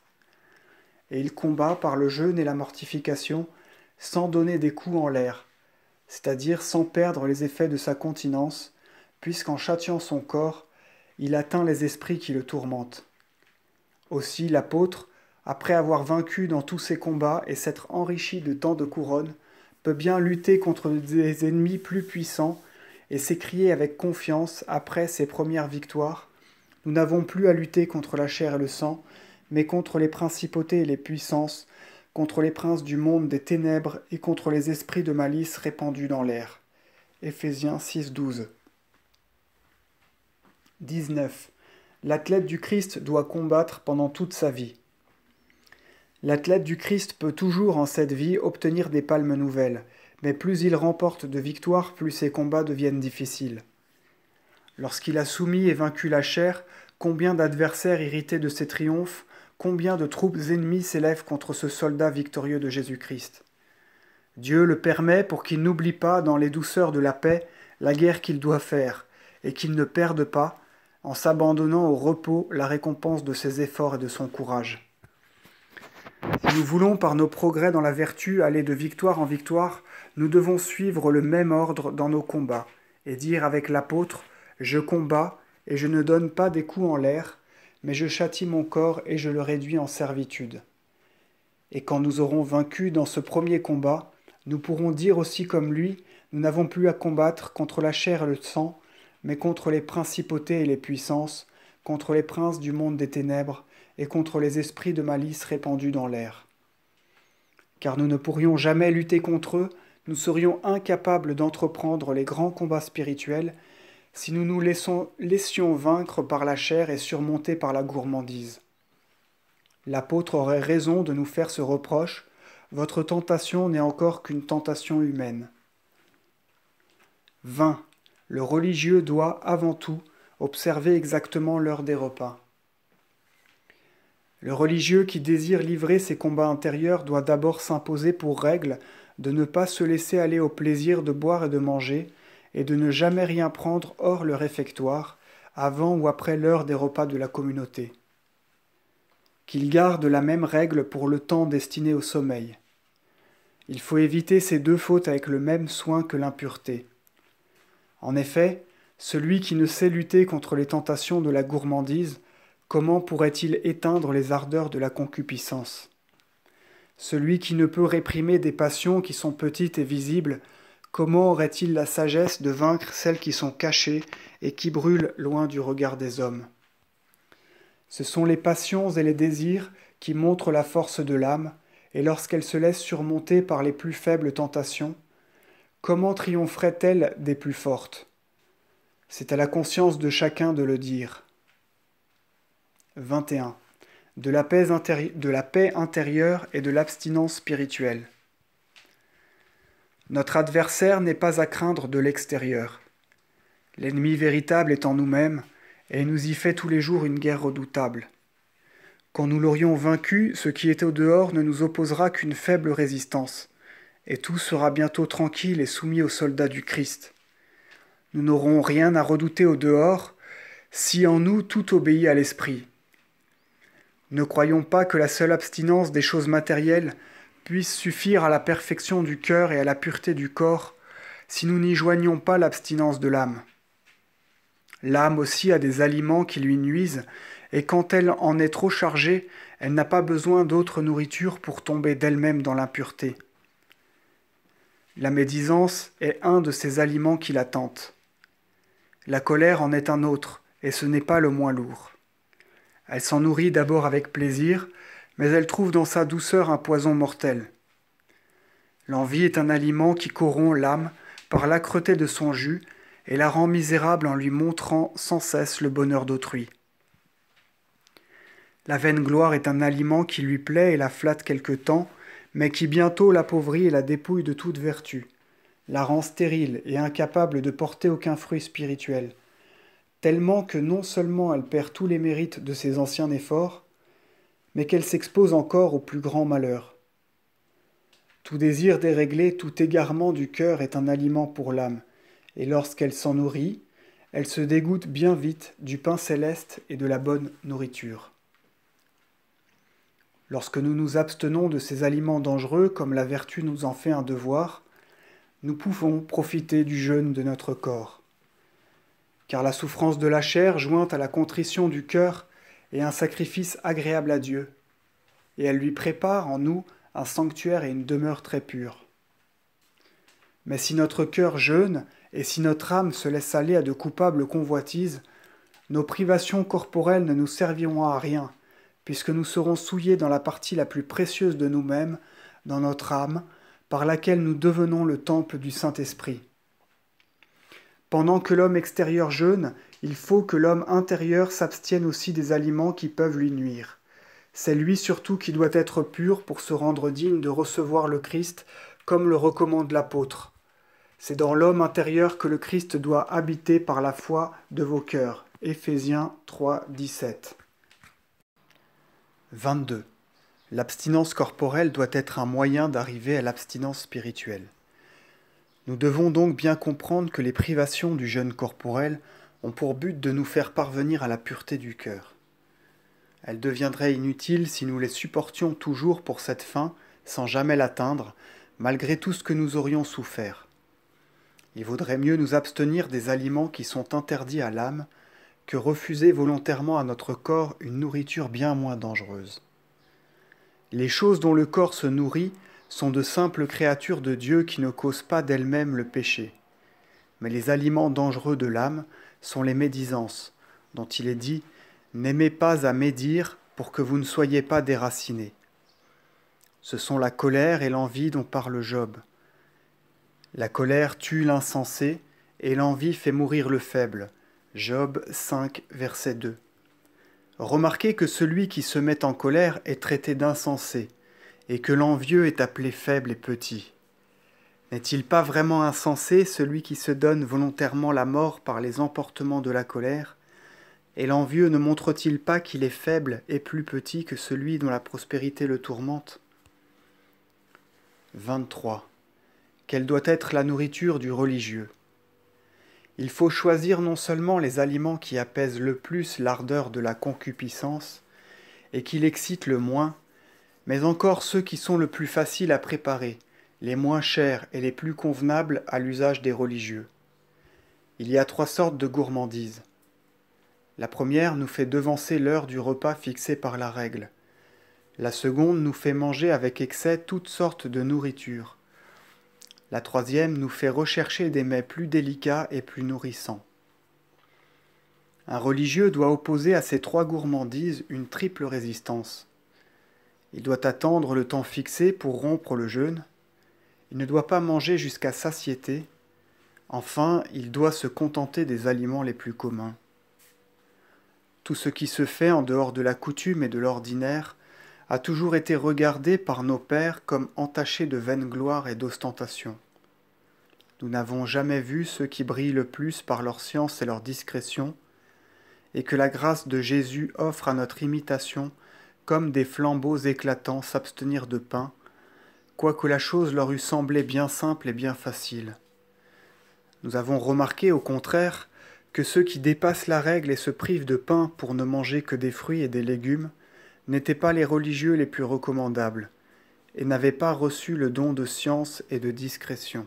Et il combat par le jeûne et la mortification sans donner des coups en l'air, c'est-à-dire sans perdre les effets de sa continence, puisqu'en châtiant son corps, il atteint les esprits qui le tourmentent. Aussi l'apôtre, après avoir vaincu dans tous ses combats et s'être enrichi de tant de couronnes, peut bien lutter contre des ennemis plus puissants et s'écrier avec confiance après ses premières victoires Nous n'avons plus à lutter contre la chair et le sang, mais contre les principautés et les puissances, contre les princes du monde des ténèbres et contre les esprits de malice répandus dans l'air. Éphésiens 6, 12. 19. L'athlète du Christ doit combattre pendant toute sa vie. L'athlète du Christ peut toujours en cette vie obtenir des palmes nouvelles, mais plus il remporte de victoires, plus ses combats deviennent difficiles. Lorsqu'il a soumis et vaincu la chair, combien d'adversaires irrités de ses triomphes combien de troupes ennemies s'élèvent contre ce soldat victorieux de Jésus-Christ. Dieu le permet pour qu'il n'oublie pas dans les douceurs de la paix la guerre qu'il doit faire, et qu'il ne perde pas, en s'abandonnant au repos, la récompense de ses efforts et de son courage. Si nous voulons, par nos progrès dans la vertu, aller de victoire en victoire, nous devons suivre le même ordre dans nos combats, et dire avec l'apôtre, Je combats, et je ne donne pas des coups en l'air, mais je châtie mon corps et je le réduis en servitude. Et quand nous aurons vaincu dans ce premier combat, nous pourrons dire aussi comme lui, nous n'avons plus à combattre contre la chair et le sang, mais contre les principautés et les puissances, contre les princes du monde des ténèbres, et contre les esprits de malice répandus dans l'air. Car nous ne pourrions jamais lutter contre eux, nous serions incapables d'entreprendre les grands combats spirituels si nous nous laissons, laissions vaincre par la chair et surmonter par la gourmandise. L'apôtre aurait raison de nous faire ce reproche, votre tentation n'est encore qu'une tentation humaine. 20. Le religieux doit, avant tout, observer exactement l'heure des repas. Le religieux qui désire livrer ses combats intérieurs doit d'abord s'imposer pour règle de ne pas se laisser aller au plaisir de boire et de manger, et de ne jamais rien prendre hors le réfectoire, avant ou après l'heure des repas de la communauté. Qu'il garde la même règle pour le temps destiné au sommeil. Il faut éviter ces deux fautes avec le même soin que l'impureté. En effet, celui qui ne sait lutter contre les tentations de la gourmandise, comment pourrait-il éteindre les ardeurs de la concupiscence Celui qui ne peut réprimer des passions qui sont petites et visibles, Comment aurait-il la sagesse de vaincre celles qui sont cachées et qui brûlent loin du regard des hommes Ce sont les passions et les désirs qui montrent la force de l'âme, et lorsqu'elle se laisse surmonter par les plus faibles tentations, comment triompherait-elle des plus fortes C'est à la conscience de chacun de le dire. 21. De la paix, de la paix intérieure et de l'abstinence spirituelle. Notre adversaire n'est pas à craindre de l'extérieur. L'ennemi véritable est en nous-mêmes, et nous y fait tous les jours une guerre redoutable. Quand nous l'aurions vaincu, ce qui est au dehors ne nous opposera qu'une faible résistance, et tout sera bientôt tranquille et soumis aux soldats du Christ. Nous n'aurons rien à redouter au dehors, si en nous tout obéit à l'esprit. Ne croyons pas que la seule abstinence des choses matérielles puisse suffire à la perfection du cœur et à la pureté du corps si nous n'y joignons pas l'abstinence de l'âme. L'âme aussi a des aliments qui lui nuisent, et quand elle en est trop chargée, elle n'a pas besoin d'autre nourriture pour tomber d'elle-même dans l'impureté. La médisance est un de ces aliments qui la tentent. La colère en est un autre, et ce n'est pas le moins lourd. Elle s'en nourrit d'abord avec plaisir, mais elle trouve dans sa douceur un poison mortel. L'envie est un aliment qui corrompt l'âme par l'âcreté de son jus et la rend misérable en lui montrant sans cesse le bonheur d'autrui. La vaine gloire est un aliment qui lui plaît et la flatte quelque temps, mais qui bientôt l'appauvrit et la dépouille de toute vertu, la rend stérile et incapable de porter aucun fruit spirituel, tellement que non seulement elle perd tous les mérites de ses anciens efforts, mais qu'elle s'expose encore au plus grand malheur. Tout désir déréglé, tout égarement du cœur est un aliment pour l'âme, et lorsqu'elle s'en nourrit, elle se dégoûte bien vite du pain céleste et de la bonne nourriture. Lorsque nous nous abstenons de ces aliments dangereux comme la vertu nous en fait un devoir, nous pouvons profiter du jeûne de notre corps. Car la souffrance de la chair, jointe à la contrition du cœur, et un sacrifice agréable à Dieu, et elle lui prépare en nous un sanctuaire et une demeure très pure. Mais si notre cœur jeûne et si notre âme se laisse aller à de coupables convoitises, nos privations corporelles ne nous serviront à rien, puisque nous serons souillés dans la partie la plus précieuse de nous-mêmes, dans notre âme, par laquelle nous devenons le temple du Saint-Esprit. Pendant que l'homme extérieur jeûne il faut que l'homme intérieur s'abstienne aussi des aliments qui peuvent lui nuire. C'est lui surtout qui doit être pur pour se rendre digne de recevoir le Christ, comme le recommande l'apôtre. C'est dans l'homme intérieur que le Christ doit habiter par la foi de vos cœurs. Ephésiens 3, 17. 22. L'abstinence corporelle doit être un moyen d'arriver à l'abstinence spirituelle. Nous devons donc bien comprendre que les privations du jeûne corporel ont pour but de nous faire parvenir à la pureté du cœur. Elles deviendraient inutiles si nous les supportions toujours pour cette fin, sans jamais l'atteindre, malgré tout ce que nous aurions souffert. Il vaudrait mieux nous abstenir des aliments qui sont interdits à l'âme que refuser volontairement à notre corps une nourriture bien moins dangereuse. Les choses dont le corps se nourrit sont de simples créatures de Dieu qui ne causent pas d'elles-mêmes le péché. Mais les aliments dangereux de l'âme sont les médisances, dont il est dit N'aimez pas à médire pour que vous ne soyez pas déracinés. Ce sont la colère et l'envie dont parle Job. La colère tue l'insensé et l'envie fait mourir le faible. Job 5, verset 2. Remarquez que celui qui se met en colère est traité d'insensé, et que l'envieux est appelé faible et petit. N'est-il pas vraiment insensé celui qui se donne volontairement la mort par les emportements de la colère Et l'envieux ne montre-t-il pas qu'il est faible et plus petit que celui dont la prospérité le tourmente 23. Quelle doit être la nourriture du religieux Il faut choisir non seulement les aliments qui apaisent le plus l'ardeur de la concupiscence, et qui l'excitent le moins, mais encore ceux qui sont le plus faciles à préparer, les moins chers et les plus convenables à l'usage des religieux. Il y a trois sortes de gourmandises. La première nous fait devancer l'heure du repas fixé par la règle. La seconde nous fait manger avec excès toutes sortes de nourriture. La troisième nous fait rechercher des mets plus délicats et plus nourrissants. Un religieux doit opposer à ces trois gourmandises une triple résistance. Il doit attendre le temps fixé pour rompre le jeûne, il ne doit pas manger jusqu'à satiété. Enfin, il doit se contenter des aliments les plus communs. Tout ce qui se fait en dehors de la coutume et de l'ordinaire a toujours été regardé par nos pères comme entaché de vaine gloire et d'ostentation. Nous n'avons jamais vu ceux qui brillent le plus par leur science et leur discrétion, et que la grâce de Jésus offre à notre imitation comme des flambeaux éclatants s'abstenir de pain, quoique la chose leur eût semblé bien simple et bien facile. Nous avons remarqué, au contraire, que ceux qui dépassent la règle et se privent de pain pour ne manger que des fruits et des légumes n'étaient pas les religieux les plus recommandables, et n'avaient pas reçu le don de science et de discrétion.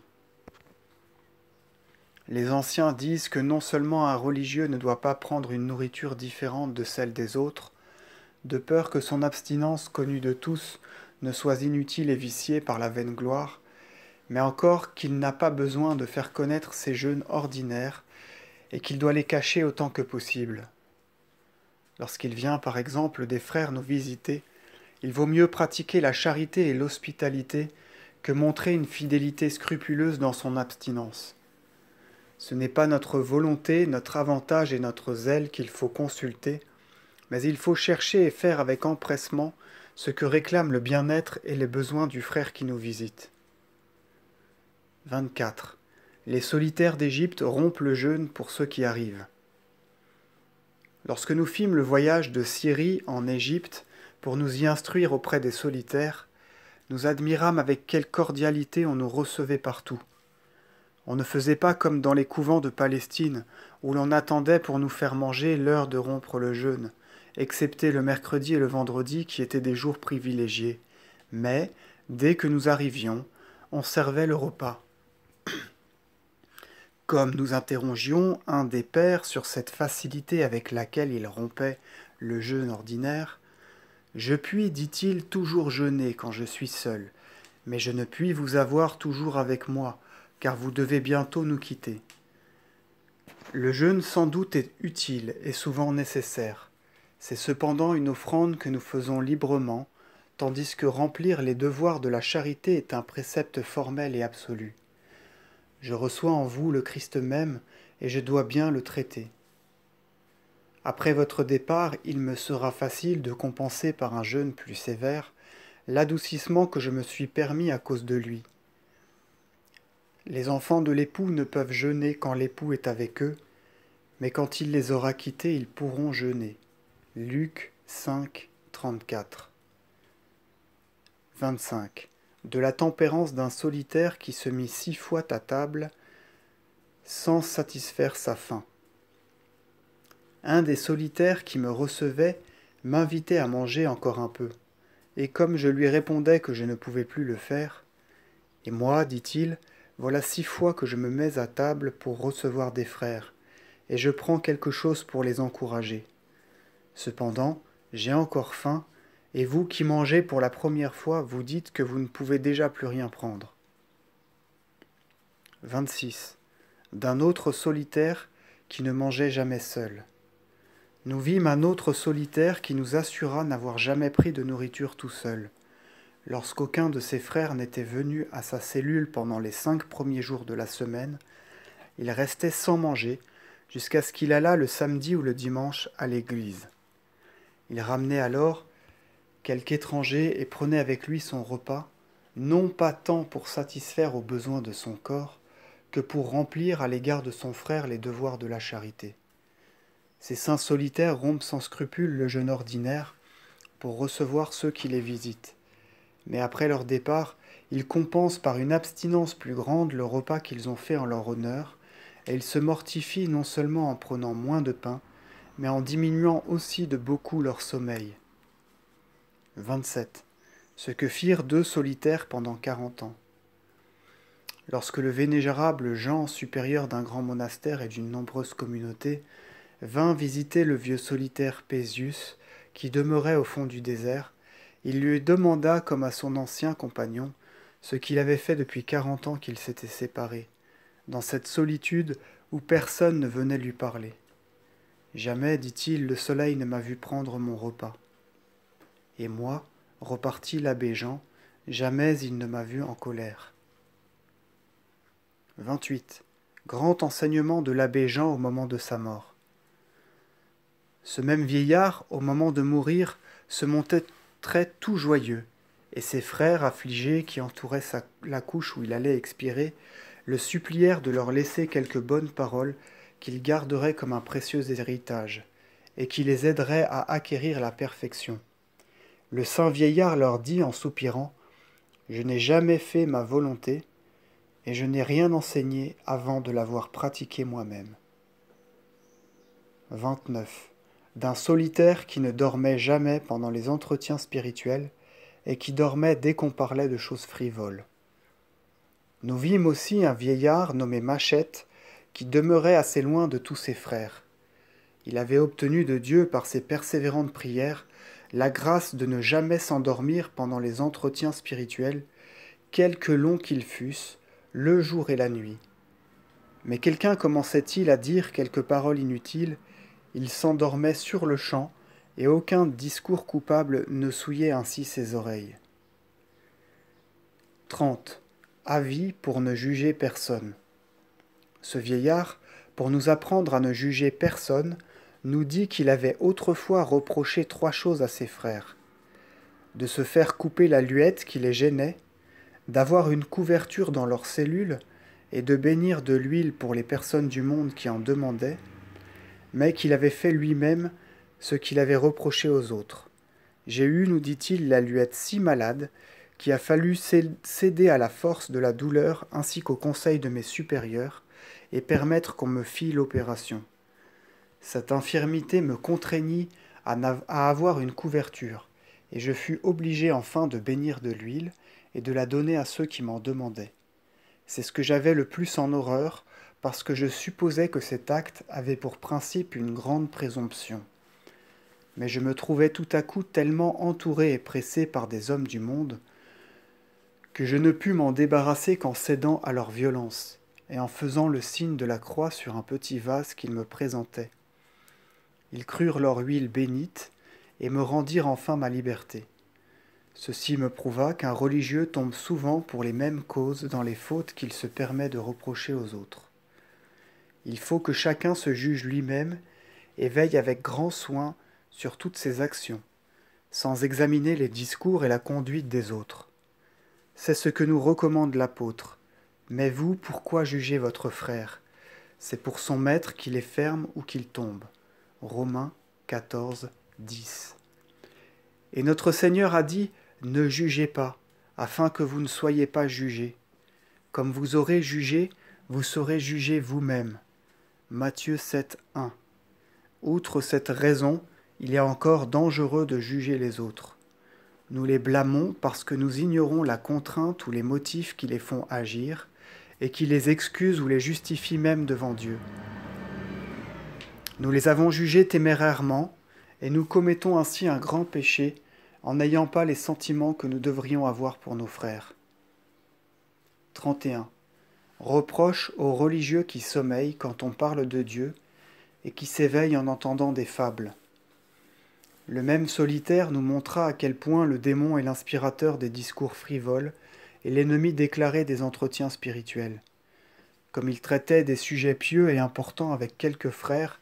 Les anciens disent que non seulement un religieux ne doit pas prendre une nourriture différente de celle des autres, de peur que son abstinence connue de tous ne soit inutile et vicié par la vaine gloire, mais encore qu'il n'a pas besoin de faire connaître ses jeûnes ordinaires et qu'il doit les cacher autant que possible. Lorsqu'il vient, par exemple, des frères nous visiter, il vaut mieux pratiquer la charité et l'hospitalité que montrer une fidélité scrupuleuse dans son abstinence. Ce n'est pas notre volonté, notre avantage et notre zèle qu'il faut consulter, mais il faut chercher et faire avec empressement ce que réclament le bien-être et les besoins du frère qui nous visite. 24. Les solitaires d'Égypte rompent le jeûne pour ceux qui arrivent. Lorsque nous fîmes le voyage de Syrie en Égypte pour nous y instruire auprès des solitaires, nous admirâmes avec quelle cordialité on nous recevait partout. On ne faisait pas comme dans les couvents de Palestine, où l'on attendait pour nous faire manger l'heure de rompre le jeûne, excepté le mercredi et le vendredi qui étaient des jours privilégiés. Mais, dès que nous arrivions, on servait le repas. (clears throat) Comme nous interrogions un des pères sur cette facilité avec laquelle il rompait le jeûne ordinaire, Je puis, dit-il, toujours jeûner quand je suis seul, mais je ne puis vous avoir toujours avec moi, car vous devez bientôt nous quitter. Le jeûne sans doute est utile et souvent nécessaire, c'est cependant une offrande que nous faisons librement, tandis que remplir les devoirs de la charité est un précepte formel et absolu. Je reçois en vous le Christ même, et je dois bien le traiter. Après votre départ, il me sera facile de compenser par un jeûne plus sévère l'adoucissement que je me suis permis à cause de lui. Les enfants de l'époux ne peuvent jeûner quand l'époux est avec eux, mais quand il les aura quittés, ils pourront jeûner. Luc 5, 34. 25. De la tempérance d'un solitaire qui se mit six fois à table sans satisfaire sa faim. Un des solitaires qui me recevait m'invitait à manger encore un peu, et comme je lui répondais que je ne pouvais plus le faire, et moi, dit-il, voilà six fois que je me mets à table pour recevoir des frères, et je prends quelque chose pour les encourager. Cependant, j'ai encore faim, et vous qui mangez pour la première fois, vous dites que vous ne pouvez déjà plus rien prendre. 26. D'un autre solitaire qui ne mangeait jamais seul. Nous vîmes un autre solitaire qui nous assura n'avoir jamais pris de nourriture tout seul. Lorsqu'aucun de ses frères n'était venu à sa cellule pendant les cinq premiers jours de la semaine, il restait sans manger jusqu'à ce qu'il allât le samedi ou le dimanche à l'église. Il ramenait alors quelque étranger et prenait avec lui son repas, non pas tant pour satisfaire aux besoins de son corps, que pour remplir à l'égard de son frère les devoirs de la charité. Ces saints solitaires rompent sans scrupule le jeûne ordinaire pour recevoir ceux qui les visitent. Mais après leur départ, ils compensent par une abstinence plus grande le repas qu'ils ont fait en leur honneur, et ils se mortifient non seulement en prenant moins de pain, mais en diminuant aussi de beaucoup leur sommeil. 27. Ce que firent deux solitaires pendant quarante ans. Lorsque le vénérable Jean, supérieur d'un grand monastère et d'une nombreuse communauté, vint visiter le vieux solitaire Pésius, qui demeurait au fond du désert, il lui demanda, comme à son ancien compagnon, ce qu'il avait fait depuis quarante ans qu'ils s'étaient séparés, dans cette solitude où personne ne venait lui parler. Jamais, dit-il, le soleil ne m'a vu prendre mon repas. Et moi, repartit l'abbé Jean, jamais il ne m'a vu en colère. 28. Grand enseignement de l'abbé Jean au moment de sa mort. Ce même vieillard, au moment de mourir, se montait très tout joyeux, et ses frères affligés qui entouraient la couche où il allait expirer le supplièrent de leur laisser quelques bonnes paroles qu'ils garderaient comme un précieux héritage, et qui les aiderait à acquérir la perfection. Le saint vieillard leur dit en soupirant Je n'ai jamais fait ma volonté, et je n'ai rien enseigné avant de l'avoir pratiqué moi-même. 29. D'un solitaire qui ne dormait jamais pendant les entretiens spirituels, et qui dormait dès qu'on parlait de choses frivoles. Nous vîmes aussi un vieillard nommé Machette, qui demeurait assez loin de tous ses frères. Il avait obtenu de Dieu par ses persévérantes prières la grâce de ne jamais s'endormir pendant les entretiens spirituels, quelque longs qu'ils fussent, le jour et la nuit. Mais quelqu'un commençait-il à dire quelques paroles inutiles, il s'endormait sur le champ, et aucun discours coupable ne souillait ainsi ses oreilles. 30. Avis pour ne juger personne. Ce vieillard, pour nous apprendre à ne juger personne, nous dit qu'il avait autrefois reproché trois choses à ses frères. De se faire couper la luette qui les gênait, d'avoir une couverture dans leurs cellules et de bénir de l'huile pour les personnes du monde qui en demandaient, mais qu'il avait fait lui-même ce qu'il avait reproché aux autres. J'ai eu, nous dit-il, la luette si malade qu'il a fallu céder à la force de la douleur ainsi qu'au conseil de mes supérieurs, et permettre qu'on me fît l'opération. Cette infirmité me contraignit à, à avoir une couverture, et je fus obligé enfin de bénir de l'huile et de la donner à ceux qui m'en demandaient. C'est ce que j'avais le plus en horreur, parce que je supposais que cet acte avait pour principe une grande présomption. Mais je me trouvais tout à coup tellement entouré et pressé par des hommes du monde que je ne pus m'en débarrasser qu'en cédant à leur violence, et en faisant le signe de la croix sur un petit vase qu'ils me présentaient. Ils crurent leur huile bénite et me rendirent enfin ma liberté. Ceci me prouva qu'un religieux tombe souvent pour les mêmes causes dans les fautes qu'il se permet de reprocher aux autres. Il faut que chacun se juge lui-même et veille avec grand soin sur toutes ses actions, sans examiner les discours et la conduite des autres. C'est ce que nous recommande l'apôtre, mais vous, pourquoi jugez votre frère C'est pour son maître qu'il est ferme ou qu'il tombe. Romains 14, 10. Et notre Seigneur a dit, Ne jugez pas, afin que vous ne soyez pas jugés. Comme vous aurez jugé, vous serez jugés vous-même. Matthieu 7.1. Outre cette raison, il est encore dangereux de juger les autres. Nous les blâmons parce que nous ignorons la contrainte ou les motifs qui les font agir, et qui les excuse ou les justifie même devant Dieu. Nous les avons jugés témérairement, et nous commettons ainsi un grand péché en n'ayant pas les sentiments que nous devrions avoir pour nos frères. 31. Reproche aux religieux qui sommeillent quand on parle de Dieu et qui s'éveillent en entendant des fables. Le même solitaire nous montra à quel point le démon est l'inspirateur des discours frivoles et l'ennemi déclarait des entretiens spirituels. Comme il traitait des sujets pieux et importants avec quelques frères,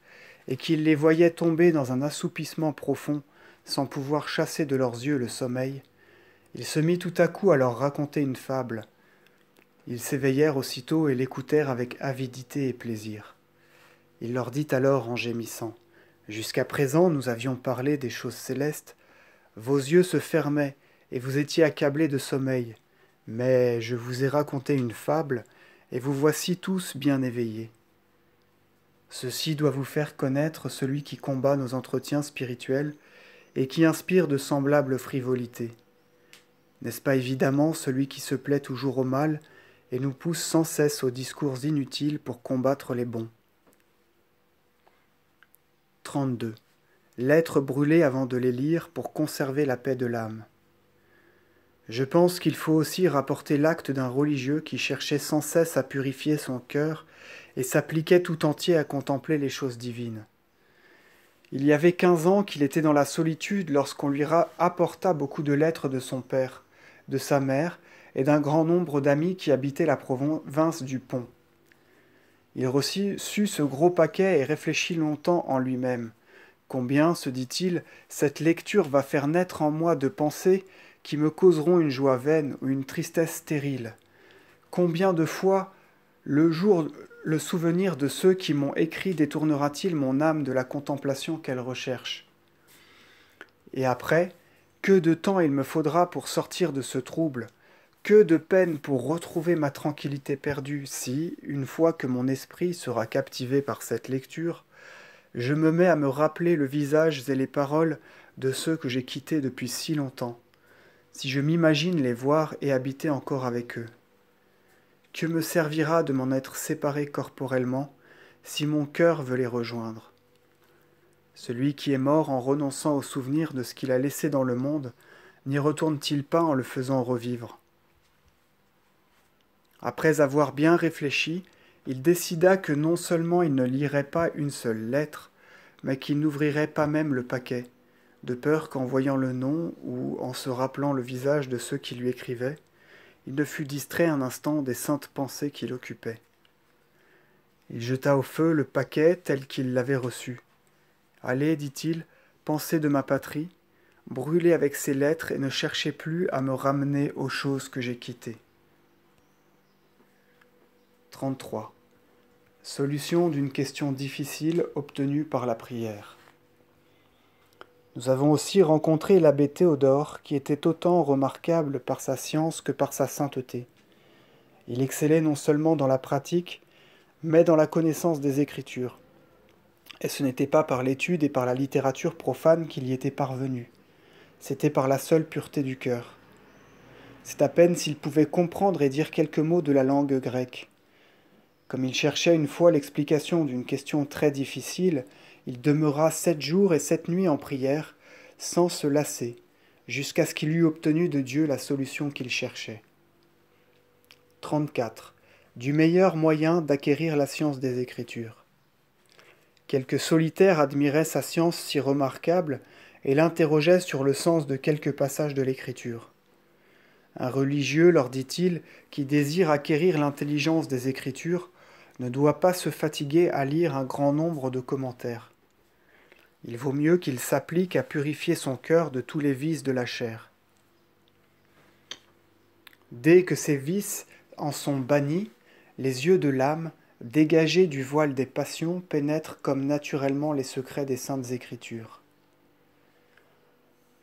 et qu'il les voyait tomber dans un assoupissement profond, sans pouvoir chasser de leurs yeux le sommeil, il se mit tout à coup à leur raconter une fable. Ils s'éveillèrent aussitôt et l'écoutèrent avec avidité et plaisir. Il leur dit alors en gémissant Jusqu'à présent, nous avions parlé des choses célestes. Vos yeux se fermaient et vous étiez accablés de sommeil. Mais je vous ai raconté une fable, et vous voici tous bien éveillés. Ceci doit vous faire connaître celui qui combat nos entretiens spirituels et qui inspire de semblables frivolités. N'est-ce pas évidemment celui qui se plaît toujours au mal et nous pousse sans cesse aux discours inutiles pour combattre les bons 32. Lettres brûlées avant de les lire pour conserver la paix de l'âme. Je pense qu'il faut aussi rapporter l'acte d'un religieux qui cherchait sans cesse à purifier son cœur et s'appliquait tout entier à contempler les choses divines. Il y avait quinze ans qu'il était dans la solitude lorsqu'on lui apporta beaucoup de lettres de son père, de sa mère et d'un grand nombre d'amis qui habitaient la province du Pont. Il reçut ce gros paquet et réfléchit longtemps en lui-même. Combien, se dit-il, cette lecture va faire naître en moi de pensées qui me causeront une joie vaine ou une tristesse stérile. Combien de fois le jour, le souvenir de ceux qui m'ont écrit détournera-t-il mon âme de la contemplation qu'elle recherche Et après, que de temps il me faudra pour sortir de ce trouble, que de peine pour retrouver ma tranquillité perdue si, une fois que mon esprit sera captivé par cette lecture, je me mets à me rappeler le visage et les paroles de ceux que j'ai quittés depuis si longtemps si je m'imagine les voir et habiter encore avec eux Que me servira de m'en être séparé corporellement si mon cœur veut les rejoindre Celui qui est mort en renonçant au souvenir de ce qu'il a laissé dans le monde, n'y retourne-t-il pas en le faisant revivre Après avoir bien réfléchi, il décida que non seulement il ne lirait pas une seule lettre, mais qu'il n'ouvrirait pas même le paquet de peur qu'en voyant le nom ou en se rappelant le visage de ceux qui lui écrivaient, il ne fût distrait un instant des saintes pensées qui l'occupaient. Il jeta au feu le paquet tel qu'il l'avait reçu. Allez, dit-il, pensez de ma patrie, brûlez avec ces lettres et ne cherchez plus à me ramener aux choses que j'ai quittées. 33. Solution d'une question difficile obtenue par la prière. Nous avons aussi rencontré l'abbé Théodore, qui était autant remarquable par sa science que par sa sainteté. Il excellait non seulement dans la pratique, mais dans la connaissance des Écritures. Et ce n'était pas par l'étude et par la littérature profane qu'il y était parvenu, c'était par la seule pureté du cœur. C'est à peine s'il pouvait comprendre et dire quelques mots de la langue grecque. Comme il cherchait une fois l'explication d'une question très difficile, il demeura sept jours et sept nuits en prière, sans se lasser, jusqu'à ce qu'il eût obtenu de Dieu la solution qu'il cherchait. 34. Du meilleur moyen d'acquérir la science des Écritures. Quelques solitaires admiraient sa science si remarquable et l'interrogeaient sur le sens de quelques passages de l'Écriture. Un religieux, leur dit-il, qui désire acquérir l'intelligence des Écritures, ne doit pas se fatiguer à lire un grand nombre de commentaires. Il vaut mieux qu'il s'applique à purifier son cœur de tous les vices de la chair. Dès que ces vices en sont bannis, les yeux de l'âme, dégagés du voile des passions, pénètrent comme naturellement les secrets des saintes écritures.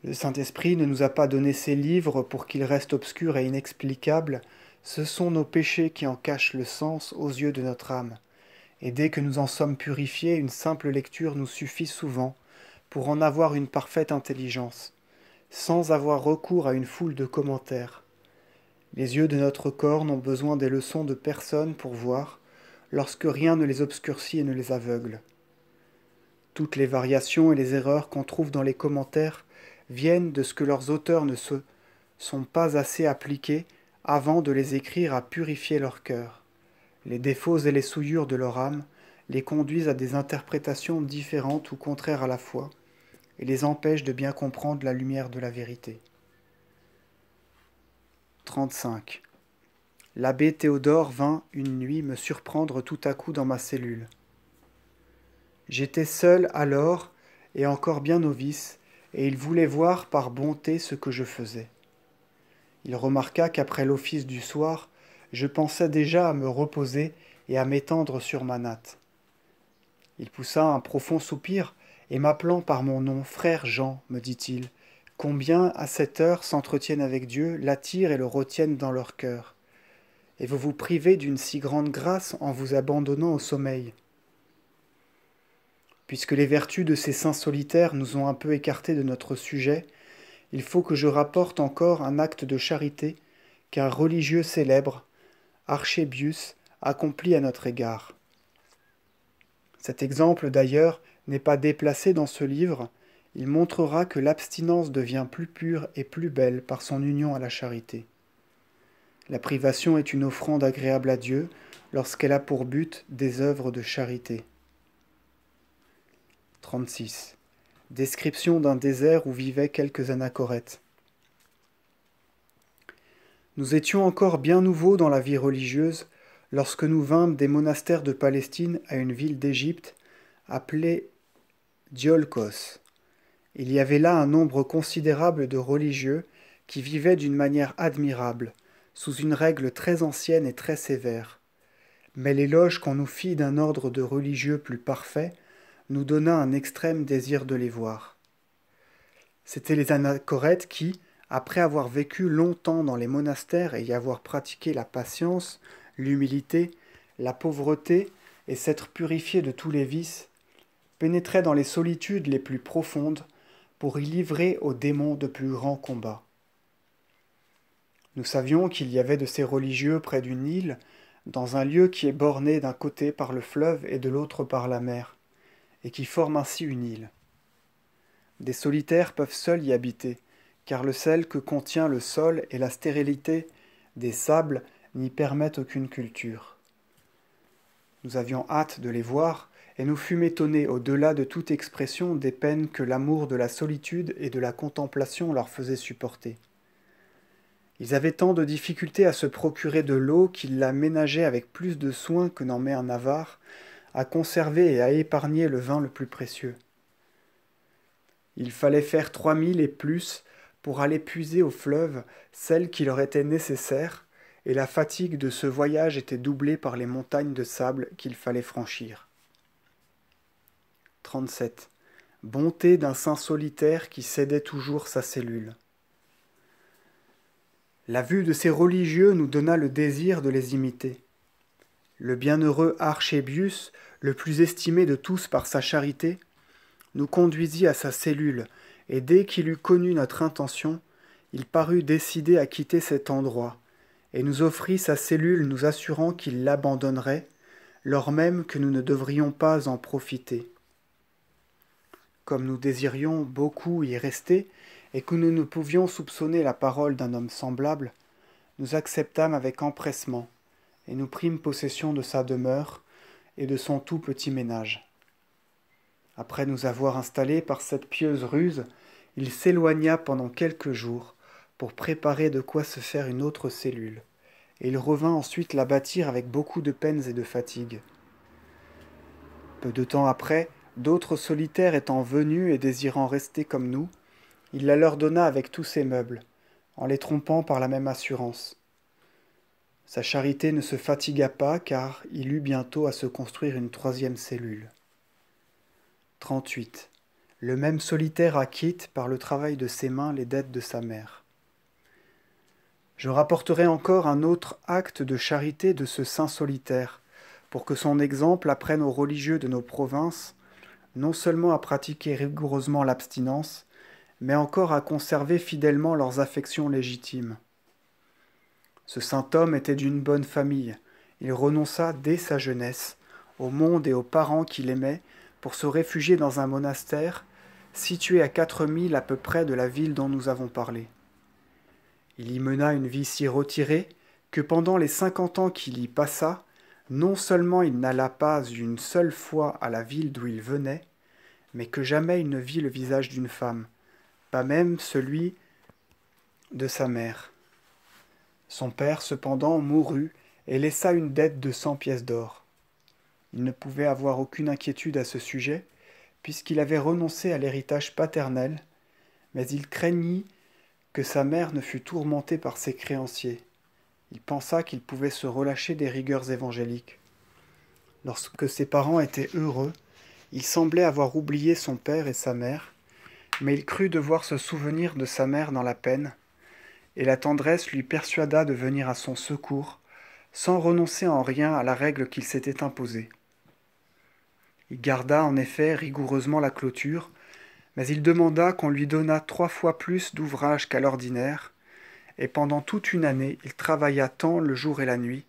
Le Saint-Esprit ne nous a pas donné ces livres pour qu'ils restent obscurs et inexplicables, ce sont nos péchés qui en cachent le sens aux yeux de notre âme et dès que nous en sommes purifiés, une simple lecture nous suffit souvent pour en avoir une parfaite intelligence, sans avoir recours à une foule de commentaires. Les yeux de notre corps n'ont besoin des leçons de personne pour voir, lorsque rien ne les obscurcit et ne les aveugle. Toutes les variations et les erreurs qu'on trouve dans les commentaires viennent de ce que leurs auteurs ne se sont pas assez appliqués avant de les écrire à purifier leur cœur. Les défauts et les souillures de leur âme les conduisent à des interprétations différentes ou contraires à la foi, et les empêchent de bien comprendre la lumière de la vérité. 35. L'abbé Théodore vint une nuit me surprendre tout à coup dans ma cellule. J'étais seul alors, et encore bien novice, et il voulait voir par bonté ce que je faisais. Il remarqua qu'après l'office du soir, je pensais déjà à me reposer et à m'étendre sur ma natte. Il poussa un profond soupir, et m'appelant par mon nom Frère Jean, me dit-il, combien à cette heure s'entretiennent avec Dieu, l'attirent et le retiennent dans leur cœur. Et vous vous privez d'une si grande grâce en vous abandonnant au sommeil. Puisque les vertus de ces saints solitaires nous ont un peu écartés de notre sujet, il faut que je rapporte encore un acte de charité qu'un religieux célèbre, Archébius accomplit à notre égard. Cet exemple d'ailleurs n'est pas déplacé dans ce livre, il montrera que l'abstinence devient plus pure et plus belle par son union à la charité. La privation est une offrande agréable à Dieu lorsqu'elle a pour but des œuvres de charité. 36. Description d'un désert où vivaient quelques anachorètes. Nous étions encore bien nouveaux dans la vie religieuse lorsque nous vîmes des monastères de Palestine à une ville d'Égypte appelée Diolkos. Il y avait là un nombre considérable de religieux qui vivaient d'une manière admirable, sous une règle très ancienne et très sévère. Mais l'éloge qu'on nous fit d'un ordre de religieux plus parfait nous donna un extrême désir de les voir. C'étaient les anachorètes qui, après avoir vécu longtemps dans les monastères et y avoir pratiqué la patience, l'humilité, la pauvreté et s'être purifié de tous les vices, pénétrait dans les solitudes les plus profondes pour y livrer aux démons de plus grands combats. Nous savions qu'il y avait de ces religieux près du Nil, dans un lieu qui est borné d'un côté par le fleuve et de l'autre par la mer, et qui forme ainsi une île. Des solitaires peuvent seuls y habiter, car le sel que contient le sol et la stérilité des sables n'y permettent aucune culture. Nous avions hâte de les voir, et nous fûmes étonnés au-delà de toute expression des peines que l'amour de la solitude et de la contemplation leur faisait supporter. Ils avaient tant de difficultés à se procurer de l'eau qu'ils la ménageaient avec plus de soin que n'en met un avare, à conserver et à épargner le vin le plus précieux. Il fallait faire trois milles et plus pour aller puiser au fleuve celle qui leur était nécessaire, et la fatigue de ce voyage était doublée par les montagnes de sable qu'il fallait franchir. 37. Bonté d'un saint solitaire qui cédait toujours sa cellule. La vue de ces religieux nous donna le désir de les imiter. Le bienheureux Archébius, le plus estimé de tous par sa charité, nous conduisit à sa cellule, et dès qu'il eut connu notre intention, il parut décidé à quitter cet endroit, et nous offrit sa cellule nous assurant qu'il l'abandonnerait, lors même que nous ne devrions pas en profiter. Comme nous désirions beaucoup y rester, et que nous ne pouvions soupçonner la parole d'un homme semblable, nous acceptâmes avec empressement, et nous prîmes possession de sa demeure et de son tout petit ménage. Après nous avoir installés par cette pieuse ruse, il s'éloigna pendant quelques jours pour préparer de quoi se faire une autre cellule, et il revint ensuite la bâtir avec beaucoup de peines et de fatigue. Peu de temps après, d'autres solitaires étant venus et désirant rester comme nous, il la leur donna avec tous ses meubles, en les trompant par la même assurance. Sa charité ne se fatigua pas car il eut bientôt à se construire une troisième cellule. 38. Le même solitaire acquitte par le travail de ses mains les dettes de sa mère. Je rapporterai encore un autre acte de charité de ce saint solitaire, pour que son exemple apprenne aux religieux de nos provinces non seulement à pratiquer rigoureusement l'abstinence, mais encore à conserver fidèlement leurs affections légitimes. Ce saint homme était d'une bonne famille, il renonça dès sa jeunesse au monde et aux parents qu'il aimait pour se réfugier dans un monastère situé à quatre milles à peu près de la ville dont nous avons parlé. Il y mena une vie si retirée que pendant les cinquante ans qu'il y passa, non seulement il n'alla pas une seule fois à la ville d'où il venait, mais que jamais il ne vit le visage d'une femme, pas même celui de sa mère. Son père, cependant, mourut et laissa une dette de cent pièces d'or. Il ne pouvait avoir aucune inquiétude à ce sujet, puisqu'il avait renoncé à l'héritage paternel, mais il craignit que sa mère ne fût tourmentée par ses créanciers. Il pensa qu'il pouvait se relâcher des rigueurs évangéliques. Lorsque ses parents étaient heureux, il semblait avoir oublié son père et sa mère, mais il crut devoir se souvenir de sa mère dans la peine, et la tendresse lui persuada de venir à son secours sans renoncer en rien à la règle qu'il s'était imposée. Il garda en effet rigoureusement la clôture, mais il demanda qu'on lui donnât trois fois plus d'ouvrages qu'à l'ordinaire, et pendant toute une année il travailla tant le jour et la nuit,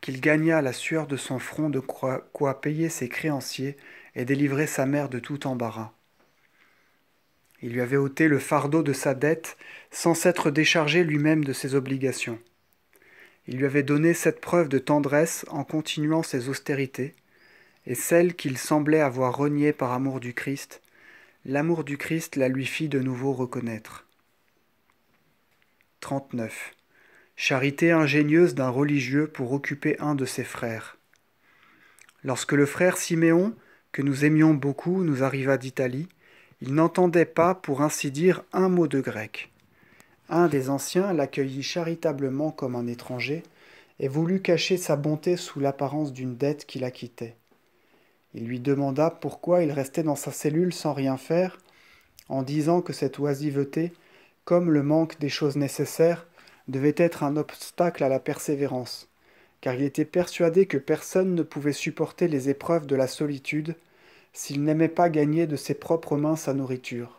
qu'il gagna la sueur de son front de quoi payer ses créanciers et délivrer sa mère de tout embarras. Il lui avait ôté le fardeau de sa dette sans s'être déchargé lui-même de ses obligations il lui avait donné cette preuve de tendresse en continuant ses austérités, et celle qu'il semblait avoir reniée par amour du Christ, l'amour du Christ la lui fit de nouveau reconnaître. 39. Charité ingénieuse d'un religieux pour occuper un de ses frères. Lorsque le frère Siméon, que nous aimions beaucoup, nous arriva d'Italie, il n'entendait pas, pour ainsi dire, un mot de grec. Un des anciens l'accueillit charitablement comme un étranger et voulut cacher sa bonté sous l'apparence d'une dette qu'il acquittait. Il lui demanda pourquoi il restait dans sa cellule sans rien faire, en disant que cette oisiveté, comme le manque des choses nécessaires, devait être un obstacle à la persévérance, car il était persuadé que personne ne pouvait supporter les épreuves de la solitude s'il n'aimait pas gagner de ses propres mains sa nourriture.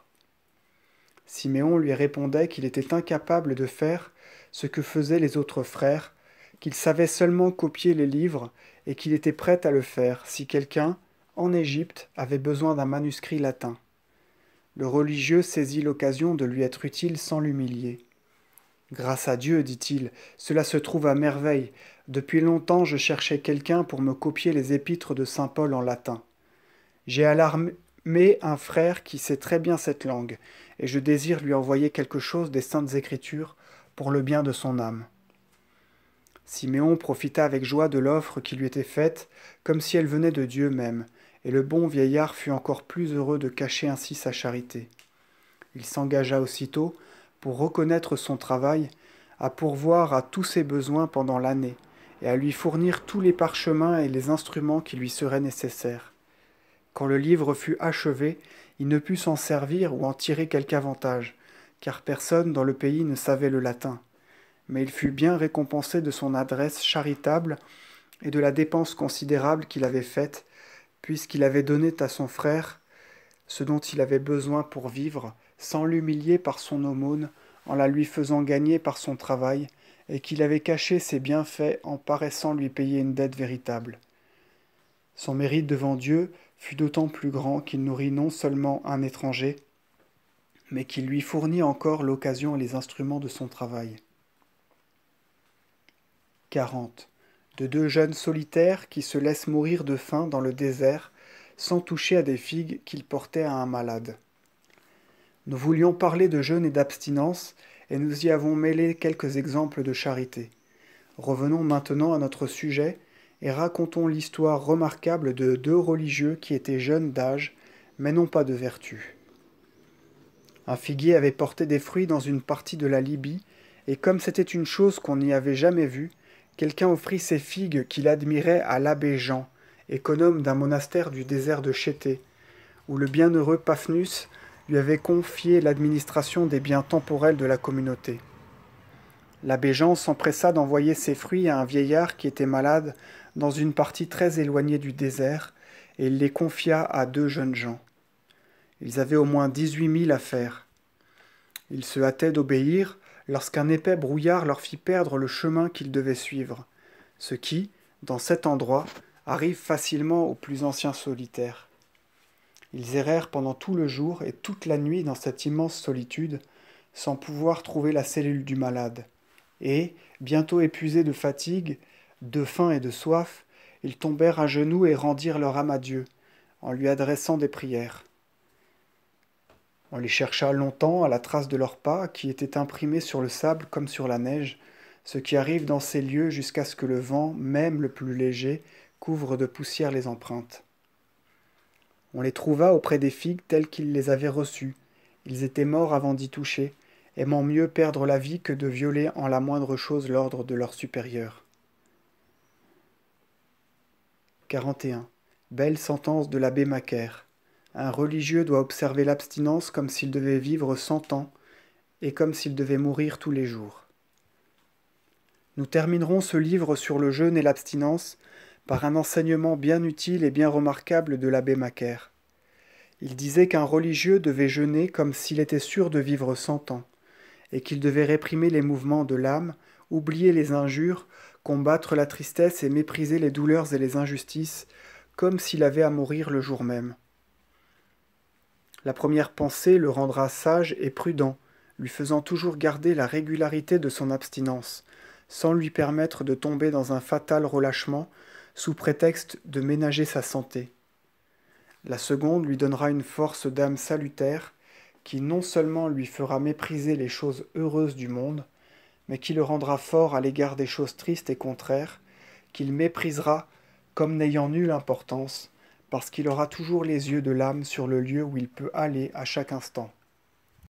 Siméon lui répondait qu'il était incapable de faire ce que faisaient les autres frères, qu'il savait seulement copier les livres et qu'il était prêt à le faire si quelqu'un, en Égypte, avait besoin d'un manuscrit latin. Le religieux saisit l'occasion de lui être utile sans l'humilier. Grâce à Dieu, dit-il, cela se trouve à merveille. Depuis longtemps je cherchais quelqu'un pour me copier les épîtres de Saint Paul en latin. J'ai alarmé un frère qui sait très bien cette langue, et je désire lui envoyer quelque chose des saintes écritures pour le bien de son âme. Siméon profita avec joie de l'offre qui lui était faite, comme si elle venait de Dieu même, et le bon vieillard fut encore plus heureux de cacher ainsi sa charité. Il s'engagea aussitôt, pour reconnaître son travail, à pourvoir à tous ses besoins pendant l'année, et à lui fournir tous les parchemins et les instruments qui lui seraient nécessaires. Quand le livre fut achevé, il ne put s'en servir ou en tirer quelque avantage, car personne dans le pays ne savait le latin. Mais il fut bien récompensé de son adresse charitable et de la dépense considérable qu'il avait faite, puisqu'il avait donné à son frère ce dont il avait besoin pour vivre, sans l'humilier par son aumône, en la lui faisant gagner par son travail, et qu'il avait caché ses bienfaits en paraissant lui payer une dette véritable. Son mérite devant Dieu fut d'autant plus grand qu'il nourrit non seulement un étranger, mais qu'il lui fournit encore l'occasion et les instruments de son travail. 40. De deux jeunes solitaires qui se laissent mourir de faim dans le désert sans toucher à des figues qu'ils portaient à un malade. Nous voulions parler de jeûne et d'abstinence, et nous y avons mêlé quelques exemples de charité. Revenons maintenant à notre sujet, et racontons l'histoire remarquable de deux religieux qui étaient jeunes d'âge, mais non pas de vertu. Un figuier avait porté des fruits dans une partie de la Libye, et comme c'était une chose qu'on n'y avait jamais vue, quelqu'un offrit ses figues qu'il admirait à l'abbé Jean, économe d'un monastère du désert de Chété, où le bienheureux Paphnus lui avait confié l'administration des biens temporels de la communauté. L'abbé Jean s'empressa d'envoyer ses fruits à un vieillard qui était malade dans une partie très éloignée du désert, et il les confia à deux jeunes gens. Ils avaient au moins dix-huit milles à faire. Ils se hâtaient d'obéir lorsqu'un épais brouillard leur fit perdre le chemin qu'ils devaient suivre, ce qui, dans cet endroit, arrive facilement aux plus anciens solitaires. Ils errèrent pendant tout le jour et toute la nuit dans cette immense solitude, sans pouvoir trouver la cellule du malade. Et, bientôt épuisés de fatigue, de faim et de soif, ils tombèrent à genoux et rendirent leur âme à Dieu, en lui adressant des prières. On les chercha longtemps à la trace de leurs pas, qui étaient imprimés sur le sable comme sur la neige, ce qui arrive dans ces lieux jusqu'à ce que le vent, même le plus léger, couvre de poussière les empreintes. On les trouva auprès des figues telles qu'ils les avaient reçues. Ils étaient morts avant d'y toucher, aimant mieux perdre la vie que de violer en la moindre chose l'ordre de leur supérieur. 41. Belle sentence de l'abbé Macaire. Un religieux doit observer l'abstinence comme s'il devait vivre cent ans et comme s'il devait mourir tous les jours. Nous terminerons ce livre sur le jeûne et l'abstinence par un enseignement bien utile et bien remarquable de l'abbé Macaire. Il disait qu'un religieux devait jeûner comme s'il était sûr de vivre cent ans, et qu'il devait réprimer les mouvements de l'âme, oublier les injures, combattre la tristesse et mépriser les douleurs et les injustices, comme s'il avait à mourir le jour même. La première pensée le rendra sage et prudent, lui faisant toujours garder la régularité de son abstinence, sans lui permettre de tomber dans un fatal relâchement sous prétexte de ménager sa santé. La seconde lui donnera une force d'âme salutaire qui non seulement lui fera mépriser les choses heureuses du monde, mais qui le rendra fort à l'égard des choses tristes et contraires, qu'il méprisera comme n'ayant nulle importance, parce qu'il aura toujours les yeux de l'âme sur le lieu où il peut aller à chaque instant.